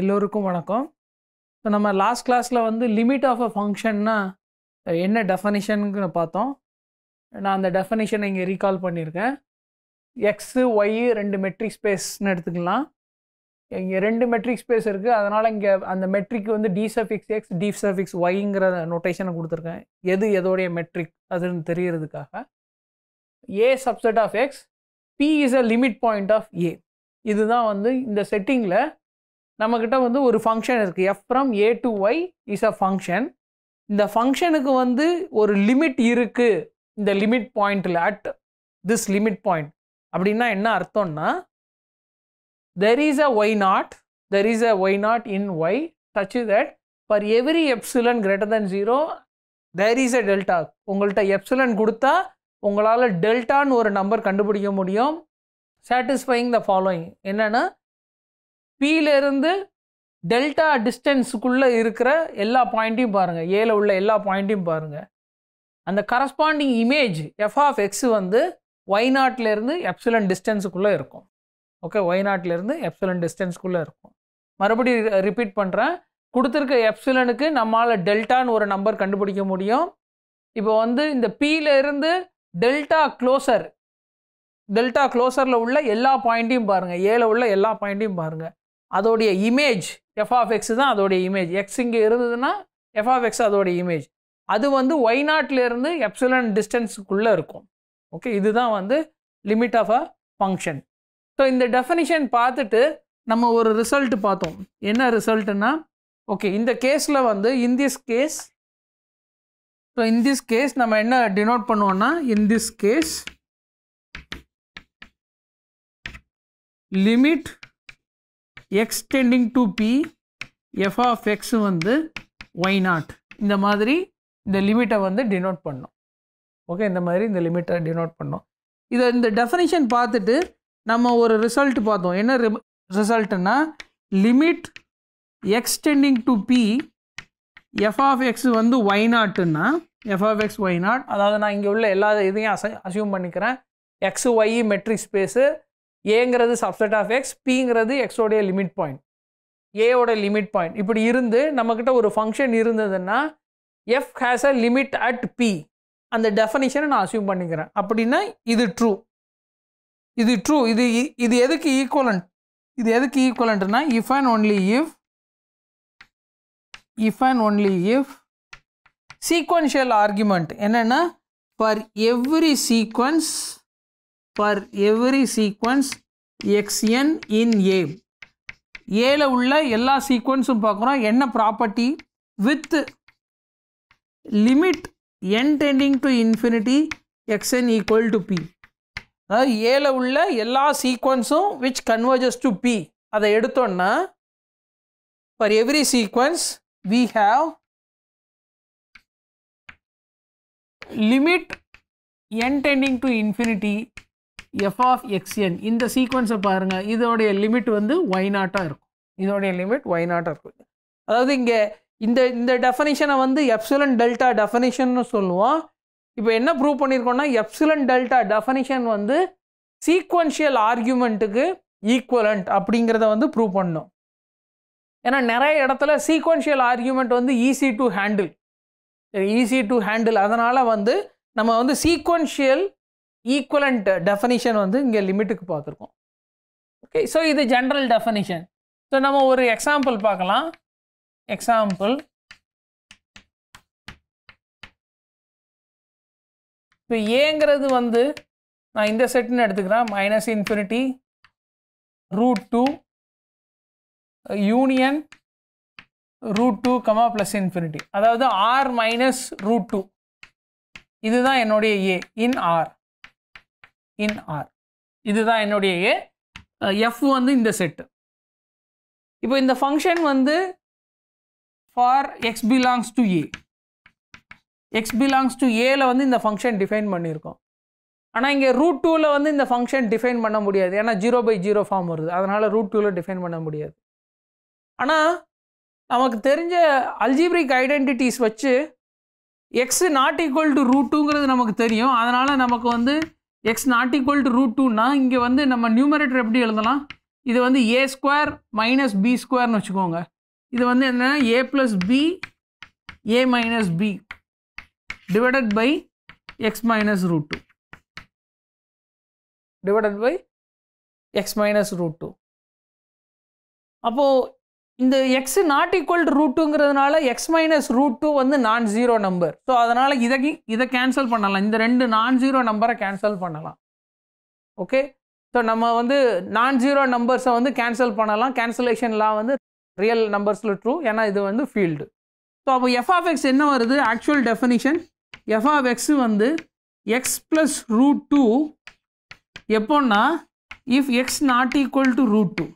எல்லோருக்கும் வணக்கம் இப்போ நம்ம லாஸ்ட் கிளாஸில் வந்து லிமிட் ஆஃப் அ ஃபங்க்ஷன்னா என்ன டெஃபனிஷனுக்கு பார்த்தோம் நான் அந்த டெஃபனிஷனை இங்கே ரீகால் பண்ணியிருக்கேன் எக்ஸு ஒய் ரெண்டு மெட்ரிக் ஸ்பேஸ்னு எடுத்துக்கலாம் இங்கே ரெண்டு மெட்ரிக் ஸ்பேஸ் இருக்குது அதனால் இங்கே அந்த மெட்ரிக் வந்து D suffix X D suffix ஒய்ங்கிற நொட்டேஷனை கொடுத்துருக்கேன் எது எதோடைய மெட்ரிக் அதுன்னு தெரிகிறதுக்காக A subset of X P is a limit point of A இதுதான் வந்து இந்த செட்டிங்கில் நம்மக்கிட்ட வந்து ஒரு ஃபங்க்ஷன் இருக்குது F from A to Y is a function இந்த ஃபங்க்ஷனுக்கு வந்து ஒரு லிமிட் இருக்குது இந்த லிமிட் பாயிண்டில் அட் திஸ் லிமிட் பாயிண்ட் அப்படின்னா என்ன அர்த்தம்னா there is a Y naught there is a Y naught in Y such that for every epsilon greater than zero there is a delta உங்கள்கிட்ட எப்சுலன் கொடுத்தா உங்களால் டெல்டான்னு ஒரு நம்பர் கண்டுபிடிக்க முடியும் சாட்டிஸ்ஃபைங் த ஃபாலோயிங் என்னென்னா பியிலிருந்து டெல்டா டிஸ்டன்ஸுக்குள்ளே இருக்கிற எல்லா பாயிண்ட்டையும் பாருங்கள் ஏல உள்ள எல்லா பாயிண்ட்டையும் பாருங்கள் அந்த corresponding image F of X வந்து ஒய் நாட்லேருந்து எப்சிலன் டிஸ்டன்ஸுக்குள்ளே இருக்கும் ஓகே ஒய் நாட்லேருந்து எப்சிலன் டிஸ்டன்ஸுக்குள்ளே இருக்கும் மறுபடியும் ரிப்பீட் பண்ணுறேன் கொடுத்துருக்க எப்சிலனுக்கு நம்மளால் டெல்டான்னு ஒரு நம்பர் கண்டுபிடிக்க முடியும் இப்போ வந்து இந்த பியிலிருந்து டெல்டா க்ளோசர் டெல்டா க்ளோசரில் உள்ள எல்லா பாயிண்ட்டையும் பாருங்கள் ஏல உள்ள எல்லா பாயிண்ட்டையும் பாருங்கள் அதோடைய இமேஜ் எக்ஸ் தான் அதோடைய இமேஜ் எக்ஸ் இங்கே இருந்ததுன்னா எக்ஸ் அதோடைய இமேஜ் அது வந்து ஒய் நாட்லேருந்து எப்சிலன் டிஸ்டன்ஸுக்குள்ளே இருக்கும் ஓகே இதுதான் வந்து limit of a function so இந்த டெஃபினிஷன் பார்த்துட்டு நம்ம ஒரு ரிசல்ட் பார்த்தோம் என்ன ரிசல்ட்டுன்னா ஓகே இந்த கேஸில் வந்து in this case so in this case நம்ம என்ன டினோட் பண்ணுவோம்னா in this case limit extending to P F of X வந்து ஒய் நாட் இந்த மாதிரி இந்த லிமிட்டை வந்து டினோட் பண்ணோம் ஓகே இந்த மாதிரி இந்த லிமிட்டை டினோட் பண்ணோம் இதை இந்த டெஃபனிஷன் பார்த்துட்டு நம்ம ஒரு ரிசல்ட் பார்த்தோம் என்ன ரிசல்ட்னா limit extending to P F of X வந்து ஒய் நாட்டுன்னா F of X Y naught அதாவது நான் இங்கே உள்ள எல்லா இதையும் அசை அசியூம் பண்ணிக்கிறேன் எக்ஸ் ஒய் மெட்ரிக் ஸ்பேஸு ஏங்கிறது சப்செட் ஆஃப் எக்ஸ் பிங்கிறது எக்ஸோடைய லிமிட் பாயிண்ட் ஏவோட லிமிட் பாயிண்ட் இப்படி இருந்து நம்மக்கிட்ட ஒரு ஃபங்க்ஷன் இருந்ததுன்னா F has a limit at P அந்த டெஃபனிஷனை நான் அசியூம் பண்ணிக்கிறேன் அப்படின்னா இது ட்ரூ இது ட்ரூ இது இது எதுக்கு ஈக்குவலண்ட் இது எதுக்கு ஈக்குவலண்ட்னா if and only if if and only if sequential argument என்னென்னா for every sequence for every sequence X N in A ஏல உள்ள எல்லா சீக்வன்ஸும் பார்க்குறோம் என்ன property with limit N tending to infinity xn equal to P அதாவது ஏல உள்ள எல்லா சீக்வன்ஸும் விச் கன்வர்ஜஸ் டு பி அதை எடுத்தோன்னா for every sequence we have limit n tending to infinity F of X N இந்த சீக்வன்ஸை பாருங்கள் இதோடைய லிமிட் வந்து ஒய் நாட்டாக இருக்கும் இதோடைய லிமிட் ஒய் நாட்டாக இருக்கும் அதாவது இங்கே இந்த இந்த டெஃபனிஷனை வந்து எப்சிலன் டெல்டா டெஃபனிஷன்னு சொல்லுவோம் இப்போ என்ன ப்ரூவ் பண்ணியிருக்கோம்னா எப்சிலன் டெல்டா டெஃபனிஷன் வந்து சீக்வன்ஷியல் ஆர்கியூமெண்ட்டுக்கு ஈக்குவலண்ட் அப்படிங்கிறத வந்து ப்ரூவ் பண்ணோம் ஏன்னா நிறைய இடத்துல சீக்வன்ஷியல் ஆர்கியூமெண்ட் வந்து easy to handle easy to handle அதனால் வந்து நம்ம வந்து சீக்வன்ஷியல் ஈக்குவலண்ட் டெஃபனிஷன் வந்து இங்கே லிமிட்டுக்கு பார்த்துருக்கோம் ஓகே ஸோ இது ஜென்ரல் டெஃபனிஷன் ஸோ நம்ம ஒரு எக்ஸாம்பிள் பார்க்கலாம் எக்ஸாம்பிள் இப்போ ஏங்கிறது வந்து நான் இந்த செட்டுன்னு எடுத்துக்கிறேன் minus infinity root two union root two comma plus infinity அதாவது ஆர் மைனஸ் ரூட் டூ இதுதான் என்னுடைய ஏ இன் ஆர் இன் ஆர் இதுதான் என்னுடைய எஃப் வந்து இந்த செட்டு இப்போ இந்த ஃபங்க்ஷன் வந்து for X belongs to A X belongs to ஏல வந்து இந்த ஃபங்க்ஷன் டிஃபைன் பண்ணியிருக்கோம் ஆனால் இங்கே ரூட் டூவில் வந்து இந்த ஃபங்க்ஷன் டிஃபைன் பண்ண முடியாது ஏன்னா ஜீரோ பை ஜீரோ ஃபார்ம் வருது அதனால் ரூட் டூவில் டிஃபைன் பண்ண முடியாது ஆனால் நமக்கு தெரிஞ்ச அல்ஜிப்ரிக் ஐடென்டிட்டிஸ் வச்சு x not equal to root டூங்கிறது நமக்கு தெரியும் அதனால் நமக்கு வந்து x not equal to root டூனா இங்கே வந்து நம்ம நியூமரேட்டர் எப்படி எழுதலாம் இது வந்து ஏ ஸ்கொயர் மைனஸ் பி ஸ்கொயர்னு வச்சுக்கோங்க இது வந்து என்ன a plus b a minus b divided by x minus root two divided by x minus root two அப்போது இந்த எக்ஸ் நாட் ஈக்குவல் ரூட் டூங்கிறதுனால எக்ஸ் மைனஸ் ரூட் டூ வந்து நான் ஜீரோ நம்பர் ஸோ அதனால் இதை இதை கேன்சல் பண்ணலாம் இந்த ரெண்டு நான் ஜீரோ நம்பரை கேன்சல் பண்ணலாம் ஓகே ஸோ நம்ம வந்து நான் ஜீரோ நம்பர்ஸை வந்து கேன்சல் பண்ணலாம் கேன்சலேஷன்லாம் வந்து ரியல் நம்பர்ஸில் ட்ரூ ஏன்னா இது வந்து ஃபீல்டு ஸோ அப்போ எஃப் ஆஃப் எக்ஸ் என்ன வருது actual definition f of X வந்து எக்ஸ் ப்ளஸ் ரூட் டூ எப்போன்னா if x not equal to root two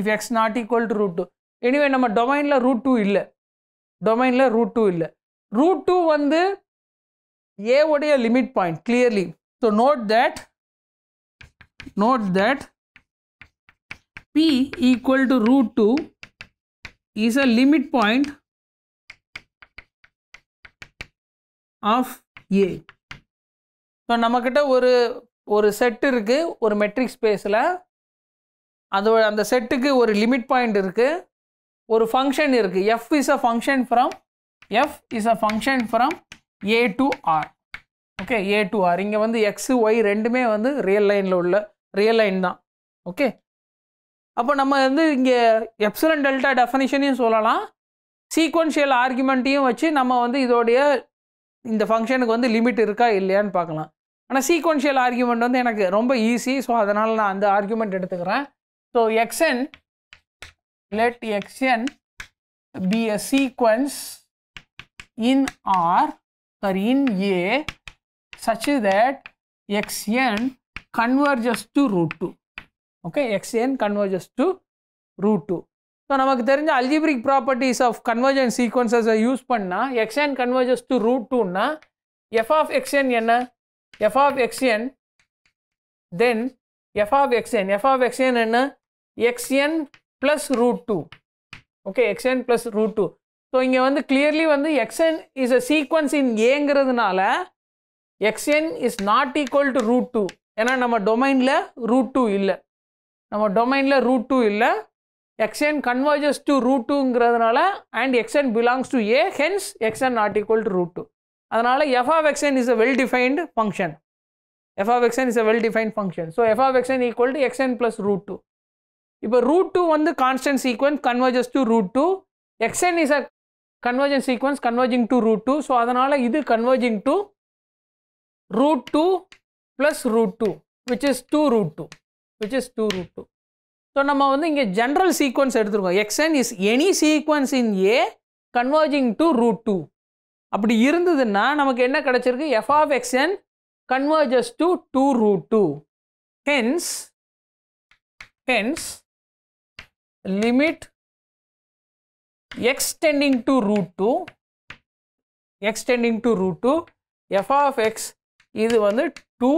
if x not equal to root two anyway நம்ம டொமைனில் ரூட் டூ இல்லை டொமைனில் root two இல்லை root two வந்து ஏவுடைய limit point clearly so note that note that p equal to root two is a limit point of A so நம்மக்கிட்ட ஒரு ஒரு செட் இருக்குது ஒரு மெட்ரிக் ஸ்பேஸில் அதோட அந்த செட்டுக்கு ஒரு லிமிட் பாயிண்ட் இருக்குது ஒரு ஃபங்க்ஷன் இருக்குது f is a function from f is a function from A to R okay A to R இங்கே வந்து எக்ஸு ஒய் ரெண்டுமே வந்து ரியல் லைனில் உள்ள ரியல் லைன் தான் ஓகே அப்போ நம்ம வந்து இங்கே எப்சலன் டெல்டா டெஃபனிஷனையும் சொல்லலாம் சீக்வன்ஷியல் ஆர்குமெண்ட்டையும் வச்சு நம்ம வந்து இதோடைய இந்த ஃபங்க்ஷனுக்கு வந்து லிமிட் இருக்கா இல்லையான்னு பார்க்கலாம் ஆனால் சீக்வன்ஷியல் ஆர்குமெண்ட் வந்து எனக்கு ரொம்ப ஈஸி ஸோ அதனால் நான் அந்த ஆர்குமெண்ட் எடுத்துக்கிறேன் so x n let the action be a sequence in R or in A such that xn converges to root 2. Okay, xn converges to root 2. So, நமக்கு தெரிஞ்ச algebraic properties of convergent sequences use பண்ணா xn converges to root 2 னா f of xn என்ன f of xn then f of xn f of xn என்ன xn plus root two okay x n plus root two so இங்கே வந்து clearly வந்து x n is a sequence in ஏங்கிறதுனால x n is not equal to root two ஏன்னா நம்ம டொமைனில் root two இல்லை நம்ம டொமைனில் ரூட் டூ இல்லை எக்ஸ்என் கன்வர்ஜஸ் டு ரூட் டூங்கிறதுனால and x n belongs to A hence x n not equal to root two அதனால் f of x n is a well defined function f of x n is a well defined function so f of x n equal to x n plus root two இப்போ root two வந்து constant sequence converges to root two x n is a convergent sequence converging to root two so அதனால் இது converging to root two plus root two which is two root two which is two root two so நம்ம வந்து இங்கே general sequence எடுத்துருக்கோம் x n is any sequence in A converging to root two அப்படி இருந்ததுன்னா நமக்கு என்ன கிடச்சிருக்கு f of x n converges to two root two hence hence limit x tending to root 2 x tending to root 2 f of x இது வந்து 2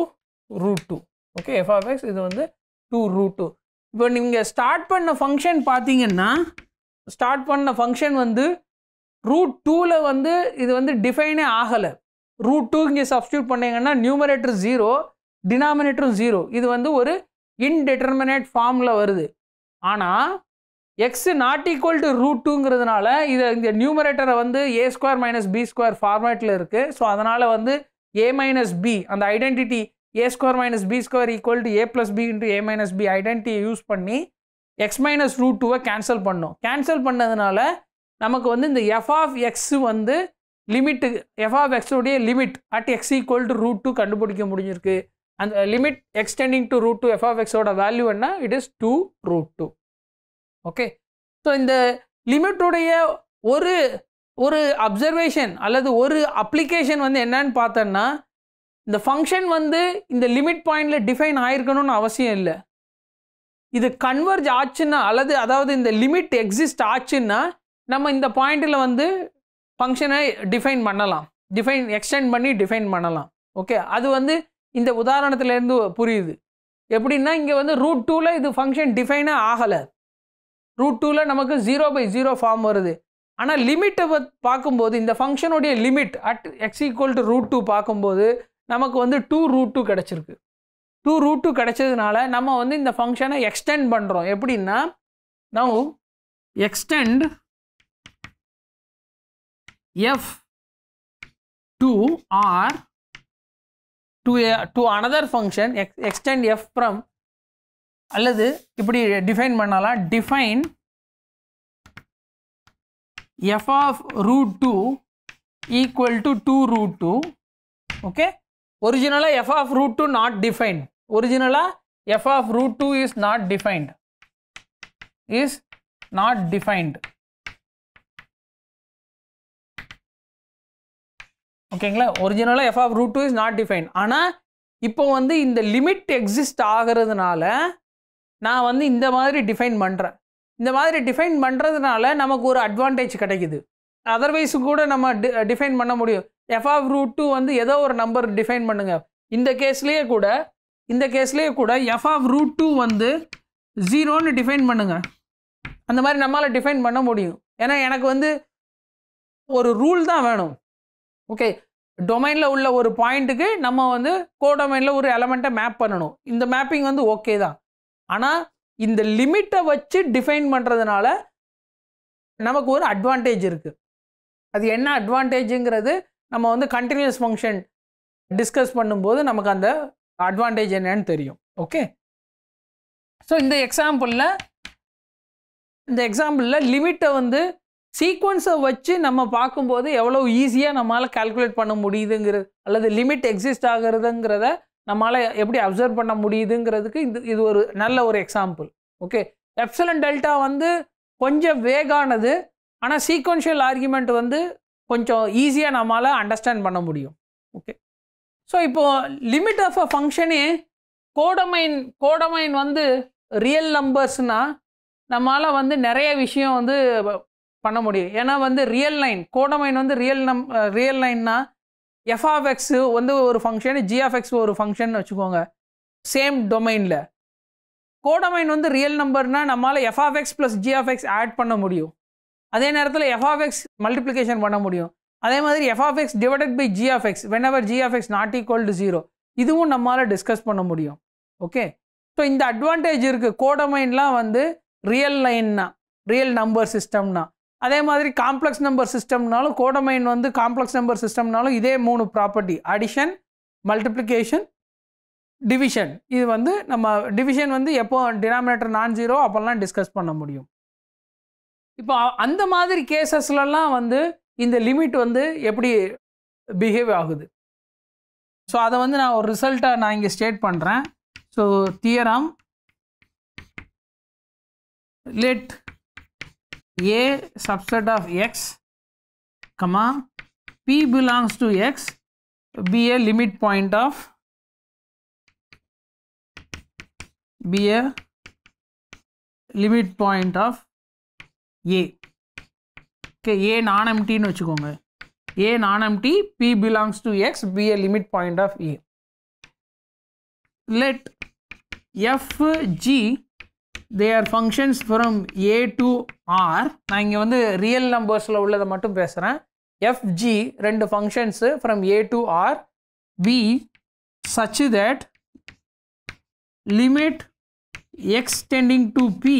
root 2 okay f of x இது வந்து 2 root 2 இப்போ நீங்கள் ஸ்டார்ட் பண்ண ஃபங்க்ஷன் பார்த்தீங்கன்னா ஸ்டார்ட் பண்ண function வந்து ரூட் டூவில் வந்து இது வந்து டிஃபைனே ஆகலை ரூட் டூ இங்கே சப்ஸ்டியூட் பண்ணீங்கன்னா நியூமரேட்டர் ஜீரோ டினாமினேட்டரும் ஜீரோ இது வந்து ஒரு இன்டெட்டர்மினேட் ஃபார்மில் வருது ஆனால் x not equal to root டூங்கிறதுனால இது இந்த நியூமரேட்டரை வந்து a square minus b square ஃபார்மேட்டில் இருக்குது ஸோ அதனால் வந்து ஏ மைனஸ் பி அந்த identity a square minus b square equal to a plus b into a minus b ஐடென்டிட்டியை யூஸ் பண்ணி எக்ஸ் மைனஸ் ரூட் டூவை கேன்சல் பண்ணோம் கேன்சல் பண்ணதுனால நமக்கு வந்து இந்த எஃப் ஆஃப் எக்ஸு வந்து லிமிட்டு எஃப் ஆஃப் எக்ஸுடைய limit at x equal to root two கண்டுபிடிக்க முடிஞ்சிருக்கு அந்த limit extending to root two f of எக்ஸோட வேல்யூ என்ன it is two root two okay so இந்த லிமிட்டுடைய ஒரு ஒரு அப்சர்வேஷன் அல்லது ஒரு அப்ளிகேஷன் வந்து என்னன்னு பார்த்தோன்னா இந்த ஃபங்க்ஷன் வந்து இந்த லிமிட் பாயிண்டில் டிஃபைன் ஆயிருக்கணும்னு அவசியம் இல்லை இது கன்வர்ஜ் ஆச்சுன்னா அல்லது அதாவது இந்த லிமிட் எக்ஸிஸ்ட் ஆச்சுன்னா நம்ம இந்த பாயிண்டில் வந்து ஃபங்க்ஷனை டிஃபைன் பண்ணலாம் டிஃபைன் எக்ஸ்டெண்ட் பண்ணி டிஃபைன் பண்ணலாம் ஓகே அது வந்து இந்த உதாரணத்துலேருந்து புரியுது எப்படின்னா இங்கே வந்து ரூட் டூவில் இது ஃபங்க்ஷன் டிஃபைனே ஆகலை ரூட் டூவில் நமக்கு ஜீரோ பை ஜீரோ ஃபார்ம் வருது ஆனால் லிமிட்டை பார்க்கும்போது இந்த ஃபங்க்ஷனுடைய limit at x equal to root two பார்க்கும்போது நமக்கு வந்து டூ ரூட் டூ கிடச்சிருக்கு டூ ரூட் டூ கிடச்சதுனால நம்ம வந்து இந்த ஃபங்க்ஷனை எக்ஸ்டெண்ட் பண்ணுறோம் எப்படின்னா now extend f to R to to another function x extend f from அல்லது இப்படி டிஃபைன் பண்ணலாம் define f of root two equal to two root two okay ஒரிஜினலாக f of root two not defined ஒரிஜினலாக f of root two is not defined is not defined ஓகேங்களா ஒரிஜினலாக f of root two is not define ஆனால் இப்போ வந்து இந்த limit exist ஆகிறதுனால நான் வந்து இந்த மாதிரி டிஃபைன் பண்ணுறேன் இந்த மாதிரி டிஃபைன் பண்ணுறதுனால நமக்கு ஒரு அட்வான்டேஜ் கிடைக்குது அதர்வைஸ் கூட நம்ம டி டிஃபைன் பண்ண முடியும் எஃப் ஆஃப் ரூட் டூ வந்து ஏதோ ஒரு நம்பர் டிஃபைன் பண்ணுங்கள் இந்த கேஸ்லேயே கூட இந்த கேஸ்லேயே கூட எஃப் ஆஃப் ரூட் டூ வந்து ஜீரோன்னு டிஃபைன் பண்ணுங்கள் அந்த மாதிரி நம்மளால் டிஃபைன் பண்ண முடியும் ஏன்னா எனக்கு வந்து ஒரு ரூல் தான் வேணும் ஓகே டொமைனில் உள்ள ஒரு பாயிண்ட்டுக்கு நம்ம வந்து கோடொமைனில் ஒரு எலமெண்ட்டை மேப் பண்ணணும் இந்த மேப்பிங் வந்து ஓகே தான் ஆனால் இந்த லிமிட்டை வச்சு டிஃபைன் பண்ணுறதுனால நமக்கு ஒரு அட்வான்டேஜ் இருக்குது அது என்ன அட்வான்டேஜுங்கிறது நம்ம வந்து கண்டினியூஸ் ஃபங்க்ஷன் டிஸ்கஸ் பண்ணும்போது நமக்கு அந்த அட்வான்டேஜ் என்னன்னு தெரியும் ஓகே ஸோ இந்த எக்ஸாம்பிளில் இந்த எக்ஸாம்பிளில் லிமிட்டை வந்து சீக்வன்ஸை வச்சு நம்ம பார்க்கும்போது எவ்வளோ ஈஸியாக நம்மளால் கால்குலேட் பண்ண முடியுதுங்கிறது அல்லது லிமிட் எக்ஸிஸ்ட் ஆகுறதுங்கிறத நம்மளால் எப்படி அப்சர்வ் பண்ண முடியுதுங்கிறதுக்கு இது இது ஒரு நல்ல ஒரு எக்ஸாம்பிள் ஓகே எப்சலன் டெல்டா வந்து கொஞ்சம் வேகானது ஆனால் சீக்வன்ஷியல் ஆர்கியூமெண்ட் வந்து கொஞ்சம் ஈஸியாக நம்மளால் அண்டர்ஸ்டாண்ட் பண்ண முடியும் ஓகே ஸோ இப்போது லிமிட் ஆஃப் அ ஃபங்க்ஷனே கோடமைன் கோடமைன் வந்து ரியல் நம்பர்ஸ்னால் நம்மளால் வந்து நிறைய விஷயம் வந்து பண்ண முடியும் ஏன்னா வந்து ரியல் லைன் கோடமைன் வந்து ரியல் நம் ரியல் லைன்னா எஃப்ஆஃப்எக்ஸ் வந்து ஒரு ஃபங்க்ஷன் ஜிஎஃப்எக்ஸ் ஒரு ஃபங்க்ஷன் வச்சுக்கோங்க சேம் டொமைனில் கோடொமைன் வந்து ரியல் நம்பர்னால் நம்மளால் எஃப்ஆஃப்எக்ஸ் ப்ளஸ் ஜிஎஃப்எக்ஸ் ஆட் பண்ண முடியும் அதே நேரத்தில் எஃப்ஆஃப்எக்ஸ் மல்டிப்ளிகேஷன் பண்ண முடியும் அதே மாதிரி f of x divided by g f x whenever g f x not equal to zero இதுவும் நம்மளால் டிஸ்கஸ் பண்ண முடியும் ஓகே ஸோ இந்த அட்வான்டேஜ் இருக்குது கோடமைன்லாம் வந்து ரியல் லைன்னா ரியல் நம்பர் சிஸ்டம்னா அதே மாதிரி காம்ப்ளெக்ஸ் நம்பர் சிஸ்டம்னாலும் கோடமைன் வந்து காம்ப்ளெக்ஸ் நம்பர் சிஸ்டம்னாலும் இதே மூணு ப்ராப்பர்ட்டி அடிஷன் மல்டிப்ளிகேஷன் டிவிஷன் இது வந்து நம்ம டிவிஷன் வந்து எப்போ டினாமினேட்டர் நான் ஜீரோ அப்போல்லாம் டிஸ்கஸ் பண்ண முடியும் இப்போ அந்த மாதிரி கேசஸ்லலாம் வந்து இந்த லிமிட் வந்து எப்படி பிஹேவ் ஆகுது ஸோ அதை வந்து நான் ஒரு ரிசல்ட்டாக நான் இங்கே ஸ்டேட் பண்ணுறேன் so theorem let A subset of X comma p belongs to X p a limit point of p a limit point of A okay A non எம்டின்னு வச்சுக்கோங்க A non empty p belongs to X p a limit point of A let f g there functions from A to R நான் இங்கே வந்து real நம்பர்ஸில் உள்ளதை மட்டும் பேசுகிறேன் f g ரெண்டு functions from A to R p such that limit extending to P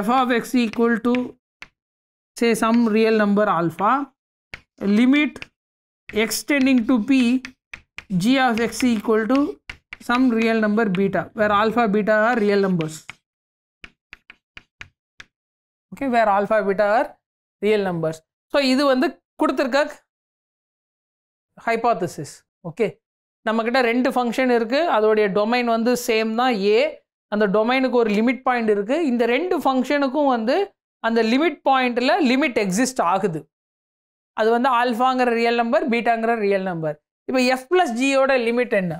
F of x equal to say some real number alpha limit x tending to p g of x equal to some real number beta where alpha beta are okay where alpha beta are real numbers so இது வந்து கொடுத்துருக்க hypothesis okay நம்மக்கிட்ட ரெண்டு function இருக்குது அதோடைய domain வந்து same தான் ஏ அந்த டொமைனுக்கு ஒரு லிமிட் பாயிண்ட் இருக்குது இந்த ரெண்டு ஃபங்க்ஷனுக்கும் வந்து அந்த லிமிட் பாயிண்டில் லிமிட் எக்ஸிஸ்ட் ஆகுது அது வந்து ஆல்ஃபாங்கிற ரியல் நம்பர் பீட்டாங்கிற ரியல் நம்பர் இப்போ எஃப் ப்ளஸ் ஜியோட லிமிட் என்ன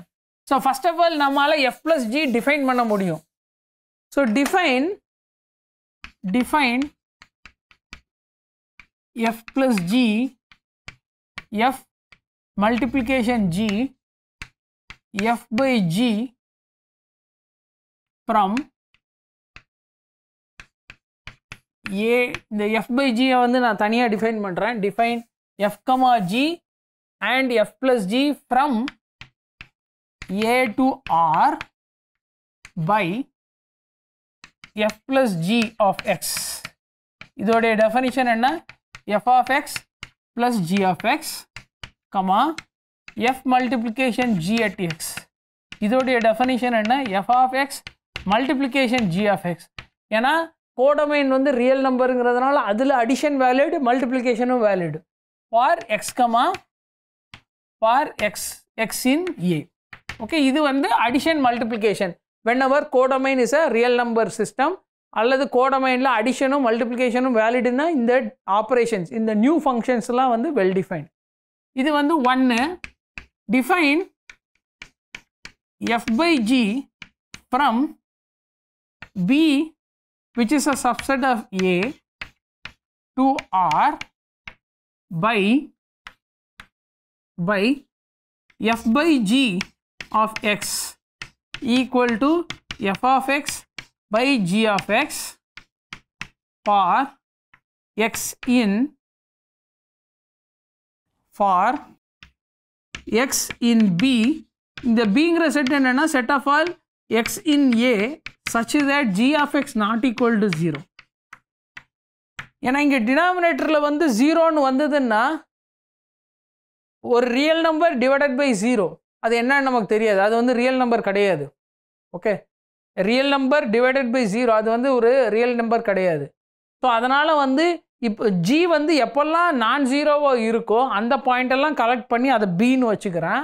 ஸோ ஃபஸ்ட் ஆஃப் ஆல் நம்மளால் எஃப் ப்ளஸ் ஜி டிஃபைன் பண்ண முடியும் so define define f plus g f multiplication g f by g from a இந்த f by g வந்து நான் தனியாக டிஃபைன் பண்ணுறேன் define f comma g and f plus g from a to r by f plus g of x இதோடைய definition என்ன f of x plus g of x comma f multiplication g at x இதோடைய definition என்ன f of x multiplication g of x ஏன்னா codomain வந்து real நம்பருங்கிறதுனால அதில் addition valid மல்டிப்ளிகேஷனும் valid for x comma for x x in A okay இது வந்து addition multiplication whenever codomain is a real number system அல்லது கோடமைனில் அடிஷனும் மல்டிப்ளிகேஷனும் வேலிடுனா இந்த ஆப்ரேஷன்ஸ் இந்த நியூ ஃபங்க்ஷன்ஸ்லாம் வந்து வெல் டிஃபைன் இது வந்து ஒன்று define f by g from b which is a subset of a to r by by f of x equal to f of x by g of x for x in for x in B இந்த பிங்கிற set என்னென்னா set of all x in A such that g of x not equal to 0 ஏன்னா இங்கே டினாமினேட்டரில் வந்து ஜீரோன்னு வந்ததுன்னா ஒரு real number divided by zero அது என்னன்னு நமக்கு தெரியாது அது வந்து ரியல் நம்பர் கிடையாது okay real number divided by zero அது வந்து ஒரு ரியல் நம்பர் கிடையாது ஸோ அதனால் வந்து இப்போ ஜி வந்து எப்போல்லாம் நான் ஜீரோவோ இருக்கோ அந்த பாயிண்டெல்லாம் கலெக்ட் பண்ணி அதை பின்னு வச்சுக்கிறேன்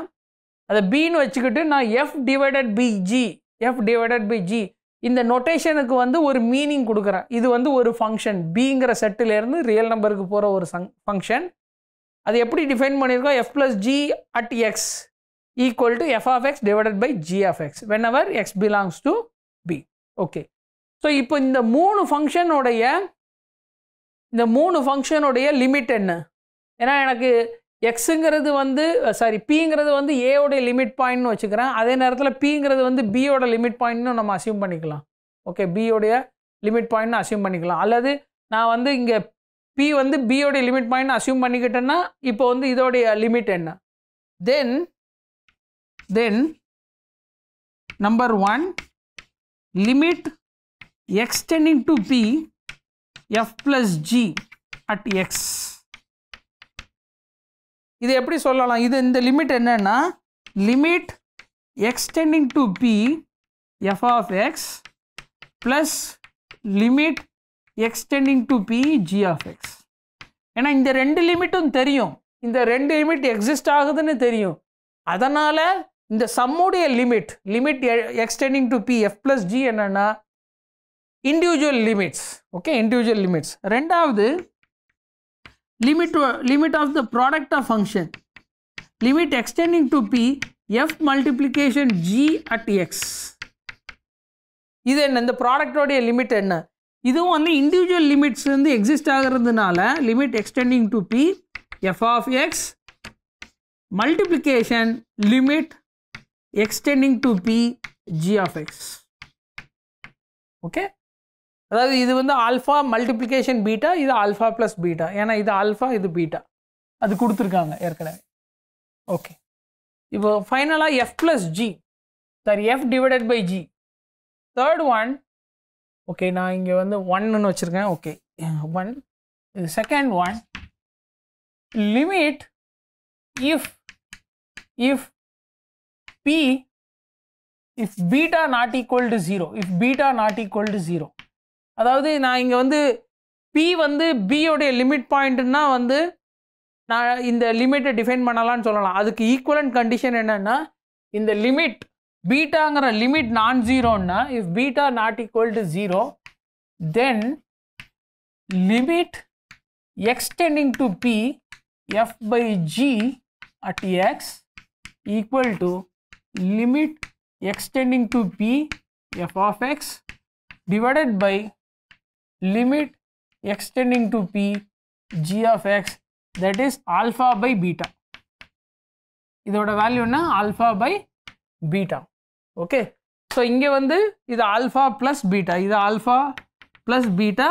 அதை பின்னு வச்சுக்கிட்டு நான் f divided b g f divided by g இந்த நொட்டேஷனுக்கு வந்து ஒரு மீனிங் கொடுக்குறேன் இது வந்து ஒரு ஃபங்க்ஷன் பிங்கிற செட்டிலேருந்து ரியல் நம்பருக்கு போகிற ஒரு சங் ஃபங்க்ஷன் அது எப்படி டிஃபைன் பண்ணியிருக்கோம் f plus g at x equal to f of x divided by g of x whenever x belongs to b. Okay. So இப்போ இந்த மூணு ஃபங்க்ஷனுடைய இந்த மூணு ஃபங்க்ஷனுடைய லிமிட் என்ன ஏன்னா எனக்கு எக்ஸுங்கிறது வந்து சாரி பிங்கிறது வந்து ஏவோடைய லிமிட் பாயிண்ட்னு வச்சுக்கிறேன் அதே நேரத்தில் பிங்கிறது வந்து பியோட லிமிட் பாயிண்ட்னு நம்ம அசியூம் பண்ணிக்கலாம் ஓகே பியோடைய லிமிட் பாயிண்ட்னு அசியூம் பண்ணிக்கலாம் அல்லது நான் வந்து இங்கே பி வந்து பியோடைய லிமிட் பாயிண்ட்னு அசியூம் பண்ணிக்கிட்டேன்னா இப்போ வந்து இதோடைய லிமிட் என்ன தென் Then number 1 limit x tending to p f plus g at x இது எப்படி சொல்லலாம் இது இந்த லிமிட் என்னன்னா limit x tending to P F of x plus limit extending to p g of x ஏன்னா இந்த ரெண்டு லிமிட்டும் தெரியும் இந்த ரெண்டு லிமிட் எக்ஸிஸ்ட் ஆகுதுன்னு தெரியும் அதனால் இந்த சம்முடைய limit limit extending to B f plus g என்னென்னா individual limits okay individual limits ரெண்டாவது limit limit of the product of function limit extending to B f multiplication g at x இது என்ன இந்த ப்ராடக்டோடைய லிமிட் என்ன இதுவும் வந்து இண்டிவிஜுவல் லிமிட்ஸ் வந்து எக்ஸிஸ்ட் ஆகிறதுனால limit extending to P F of x multiplication limit extending to p g of X. Okay அதாவது இது வந்து ஆல்ஃபா மல்டிப்ளிகேஷன் பீட்டா இது ஆல்ஃபா ப்ளஸ் பீட்டா ஏன்னா இது ஆல்ஃபா இது பீட்டா அது கொடுத்துருக்காங்க ஏற்கனவே ஓகே இப்போ ஃபைனலாக f plus g sorry f divided by g third one okay நான் இங்கே வந்து ஒன்னு வச்சுருக்கேன் ஓகே ஒன் இது second one limit if if P if beta not equal to 0 if beta not equal to 0 அதாவது நான் இங்கே வந்து P வந்து B உடைய லிமிட் பாயிண்ட்னா வந்து நான் இந்த லிமிட்டை டிஃபைன் பண்ணலாம்னு சொல்லலாம் அதுக்கு ஈக்குவலன் கண்டிஷன் என்னென்னா இந்த லிமிட் பீட்டாங்கிற லிமிட் நான் ஜீரோன்னா if beta not equal to zero then limit extending to B f by g at x equal to limit extending to p f of x divided by limit extending to p g of x that is alpha by beta இதோட value என்ன alpha by beta okay so இங்கே வந்து இது alpha plus beta இது alpha plus beta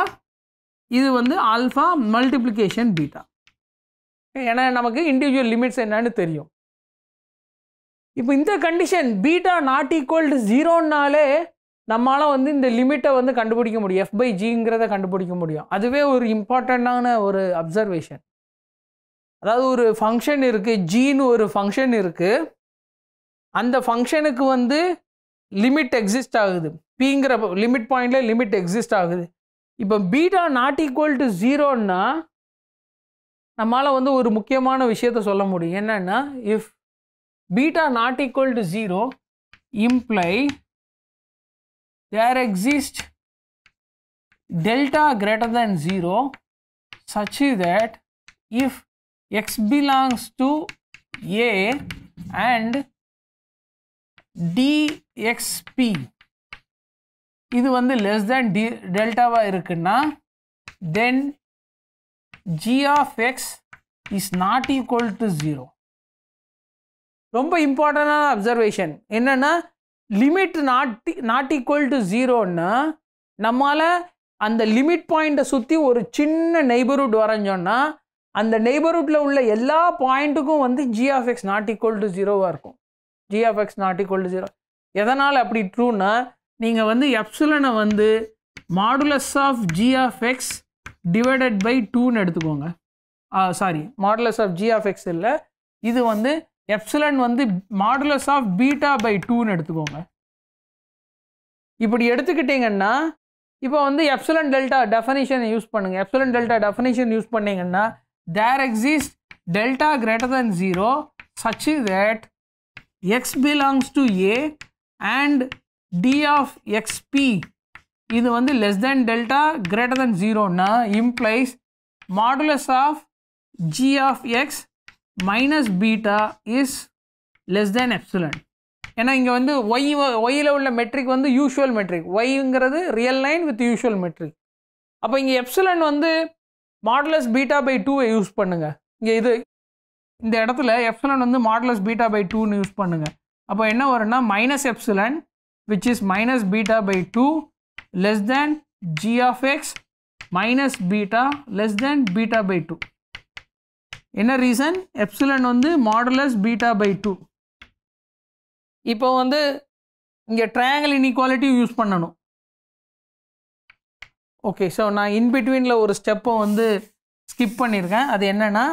இது வந்து alpha multiplication beta ஏன்னா நமக்கு இண்டிவிஜுவல் லிமிட்ஸ் என்னன்னு தெரியும் இப்போ இந்த condition beta not equal to ஜீரோன்னாலே நம்மளால் வந்து இந்த லிமிட்டை வந்து கண்டுபிடிக்க முடியும் எஃப் பை ஜிங்கிறத கண்டுபிடிக்க முடியும் அதுவே ஒரு இம்பார்ட்டண்ட்டான ஒரு அப்சர்வேஷன் அதாவது ஒரு ஃபங்க்ஷன் இருக்குது ஜின்னு ஒரு ஃபங்க்ஷன் இருக்குது அந்த ஃபங்க்ஷனுக்கு வந்து லிமிட் எக்ஸிஸ்ட் ஆகுது பிங்கிற லிமிட் பாயிண்டில் லிமிட் எக்ஸிஸ்ட் ஆகுது இப்போ பீட்டா நாட் ஈக்குவல் டு ஜீரோன்னா நம்மளால் வந்து ஒரு முக்கியமான விஷயத்த சொல்ல முடியும் என்னென்னா if beta not equal to 0 imply there exists delta greater than 0 such that if x belongs to a and dxp இது வந்து less than delta டெல்டாவா இருக்குன்னா then g of x is not equal to 0 ரொம்ப இம்பார்ட்டண்டான observation என்னென்னா limit not not equal to ஜீரோன்னா நம்மால் அந்த limit பாயிண்ட்டை சுற்றி ஒரு சின்ன நெய்பர்ஹுட் வரைஞ்சோன்னா அந்த நெய்பர்ஹுட்டில் உள்ள எல்லா பாயிண்ட்டுக்கும் வந்து ஜிஆஃப்எக்ஸ் நாட் ஈக்குவல் டு ஜீரோவாக இருக்கும் g of x not equal to zero எதனால் அப்படி ட்ரூன்னா நீங்கள் வந்து எப்சுலனை வந்து modulus of g of x divided by டூன்னு எடுத்துக்கோங்க சாரி மாடுலஸ் ஆஃப் ஜிஆஃப்எக்ஸ் இல்லை இது வந்து எப்சிலன் வந்து மாடுலஸ் ஆஃப் பீட்டா பை டூன்னு எடுத்துக்கோங்க இப்படி எடுத்துக்கிட்டிங்கன்னா இப்போ வந்து எப்சிலன் டெல்டா டெஃபனேஷன் யூஸ் பண்ணுங்கள் எப்சிலன் டெல்டா டெஃபனிஷன் யூஸ் பண்ணிங்கன்னா there exist delta greater than zero such that x belongs to A and D of x p இது வந்து less than delta greater than ஜீரோன்னா implies modulus of g of x minus beta is less than epsilon ஏன்னா இங்கே வந்து y ஒய்யில் உள்ள metric வந்து usual metric ஒய்ங்கிறது real line with usual metric அப்போ இங்கே எப்சிலன் வந்து மாடலஸ் பீட்டா பை டூவை யூஸ் பண்ணுங்கள் இங்கே இது இந்த இடத்துல எப்சிலன் வந்து மாடலஸ் பீட்டா பை டூன்னு யூஸ் பண்ணுங்கள் அப்போ என்ன வரும்னா minus epsilon which is minus beta by two less than g of x minus beta less than beta by two என்ன ரீசன் எப்சிலன் வந்து மாடலஸ் பீட்டா பை டூ இப்போ வந்து இங்கே ட்ரையாங்கிள் இன்இக்வாலிட்டி யூஸ் பண்ணணும் ஓகே ஸோ நான் இன்பிட்வீனில் ஒரு ஸ்டெப்பை வந்து ஸ்கிப் பண்ணியிருக்கேன் அது என்னென்னா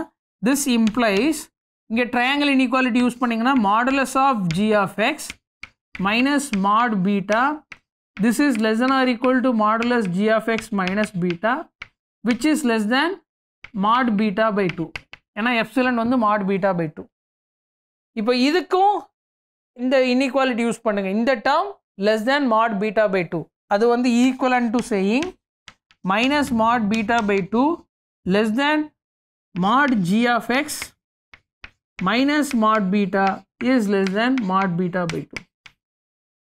திஸ் இம்ப்ளைஸ் இங்கே ட்ரையாங்கிள் இன்இக்வாலிட்டி யூஸ் பண்ணிங்கன்னா modulus of g of x minus mod beta this is less than or equal to modulus g of x minus beta which is less than mod beta by two ஏன்னா epsilon வந்து mod beta by two இப்போ இதுக்கும் இந்த inequality use பண்ணுங்கள் இந்த term less than mod beta by two அது வந்து equivalent to saying minus mod beta by two less than mod g of x minus mod beta is less than mod beta by two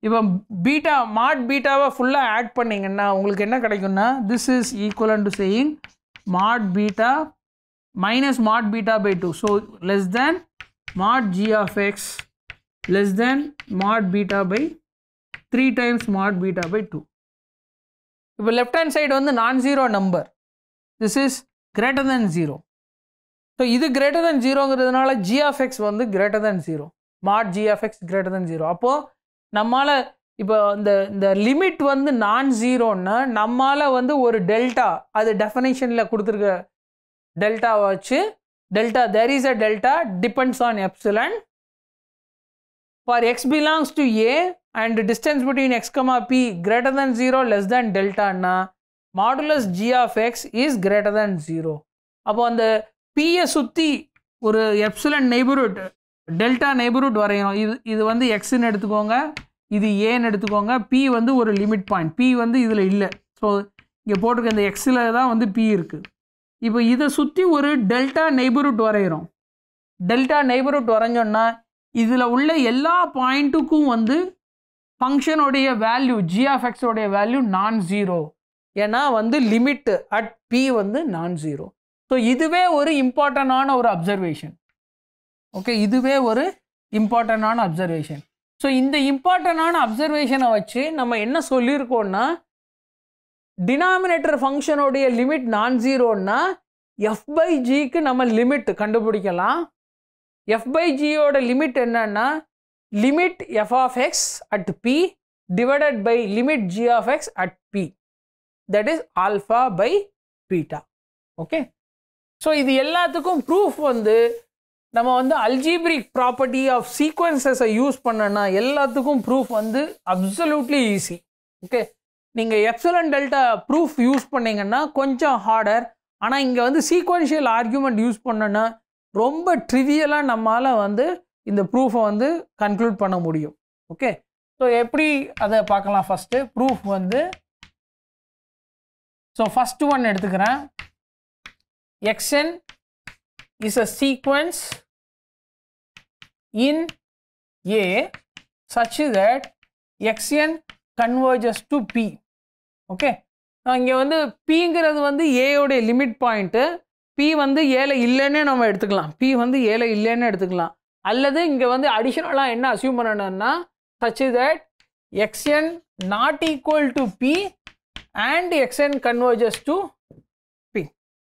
இப்போ beta mod பீட்டாவை ஃபுல்லாக add பண்ணிங்கன்னா உங்களுக்கு என்ன கிடைக்கும்னா this is equivalent to saying mod beta minus mod beta by 2. So, less than mod g of x less than mod beta by 3 times mod beta by 2. இப்போ left hand side வந்து non zero number this is greater than zero so இது greater than ஜீரோங்கிறதுனால g of x வந்து greater than zero mod g of x greater than zero அப்போது நம்மால் இப்போ இந்த இந்த லிமிட் வந்து நான் ஜீரோன்னா நம்மால் வந்து ஒரு டெல்டா அது டெஃபனேஷனில் கொடுத்துருக்க டெல்டா வச்சு delta there is a delta depends on epsilon for x belongs to a and distance between x comma p greater than 0 less than delta na modulus g of x is greater than அப்போ அந்த பியை சுற்றி ஒரு epsilon neighbourhood delta neighbourhood வரையும் இது இது வந்து எக்ஸ்ன்னு எடுத்துக்கோங்க இது ஏன்னு எடுத்துக்கோங்க பி வந்து ஒரு லிமிட் பாயிண்ட் பி வந்து இதில் இல்லை ஸோ இங்கே போட்டிருக்க இந்த எக்ஸில் தான் வந்து பி இருக்குது இப்போ இதை சுற்றி ஒரு டெல்டா நெய்பர்ஹுட் வரைகிறோம் டெல்டா நெய்பர்ஹுட் வரைஞ்சோன்னா இதில் உள்ள எல்லா பாயிண்ட்டுக்கும் வந்து ஃபங்க்ஷனுடைய வேல்யூ ஜிஆஃப்எக்ஸோடைய வேல்யூ நான் ஜீரோ ஏன்னா வந்து லிமிட்டு அட் பி வந்து நான் ஜீரோ ஸோ இதுவே ஒரு இம்பார்ட்டண்டான ஒரு அப்சர்வேஷன் ஓகே இதுவே ஒரு இம்பார்ட்டண்டான அப்சர்வேஷன் ஸோ இந்த இம்பார்ட்டண்டான அப்சர்வேஷனை வச்சு நம்ம என்ன சொல்லியிருக்கோன்னா denominator ஃபங்க்ஷனுடைய limit non ஜீரோன்னா F by ஜிக்கு நம்ம லிமிட் கண்டுபிடிக்கலாம் எஃப் பை ஜியோட லிமிட் என்னன்னா limit f of x at p divided by limit g of x at p that is alpha by beta okay so இது எல்லாத்துக்கும் ப்ரூஃப் வந்து நம்ம வந்து அல்ஜிப்ரிக் ப்ராப்பர்ட்டி ஆஃப் சீக்வன்சஸை யூஸ் பண்ணோன்னா எல்லாத்துக்கும் ப்ரூஃப் வந்து அப்சல்யூட்லி ஈஸி ஓகே நீங்கள் எப்சலன் டெல்டா ப்ரூஃப் யூஸ் பண்ணிங்கன்னா கொஞ்சம் ஹார்டர் ஆனால் இங்கே வந்து சீக்வன்ஷியல் ஆர்கியூமெண்ட் யூஸ் பண்ணோன்னா ரொம்ப ட்ரிவியலாக நம்மளால் வந்து இந்த ப்ரூஃபை வந்து கன்க்ளூட் பண்ண முடியும் ஓகே ஸோ எப்படி அதை பார்க்கலாம் ஃபஸ்ட்டு ப்ரூஃப் வந்து ஸோ ஃபஸ்ட்டு ஒன் எடுத்துக்கிறேன் x n is a sequence in A such that x n converges to p okay இங்கே வந்து பிங்கிறது வந்து ஏயோடைய லிமிட் பாயிண்ட்டு பி வந்து ஏழை இல்லைன்னே நம்ம எடுத்துக்கலாம் பி வந்து ஏழை இல்லைன்னு எடுத்துக்கலாம் அல்லது இங்கே வந்து அடிஷ்னலாக என்ன அசியூம் பண்ணணும்னா such that x n not equal to p and x n converges to p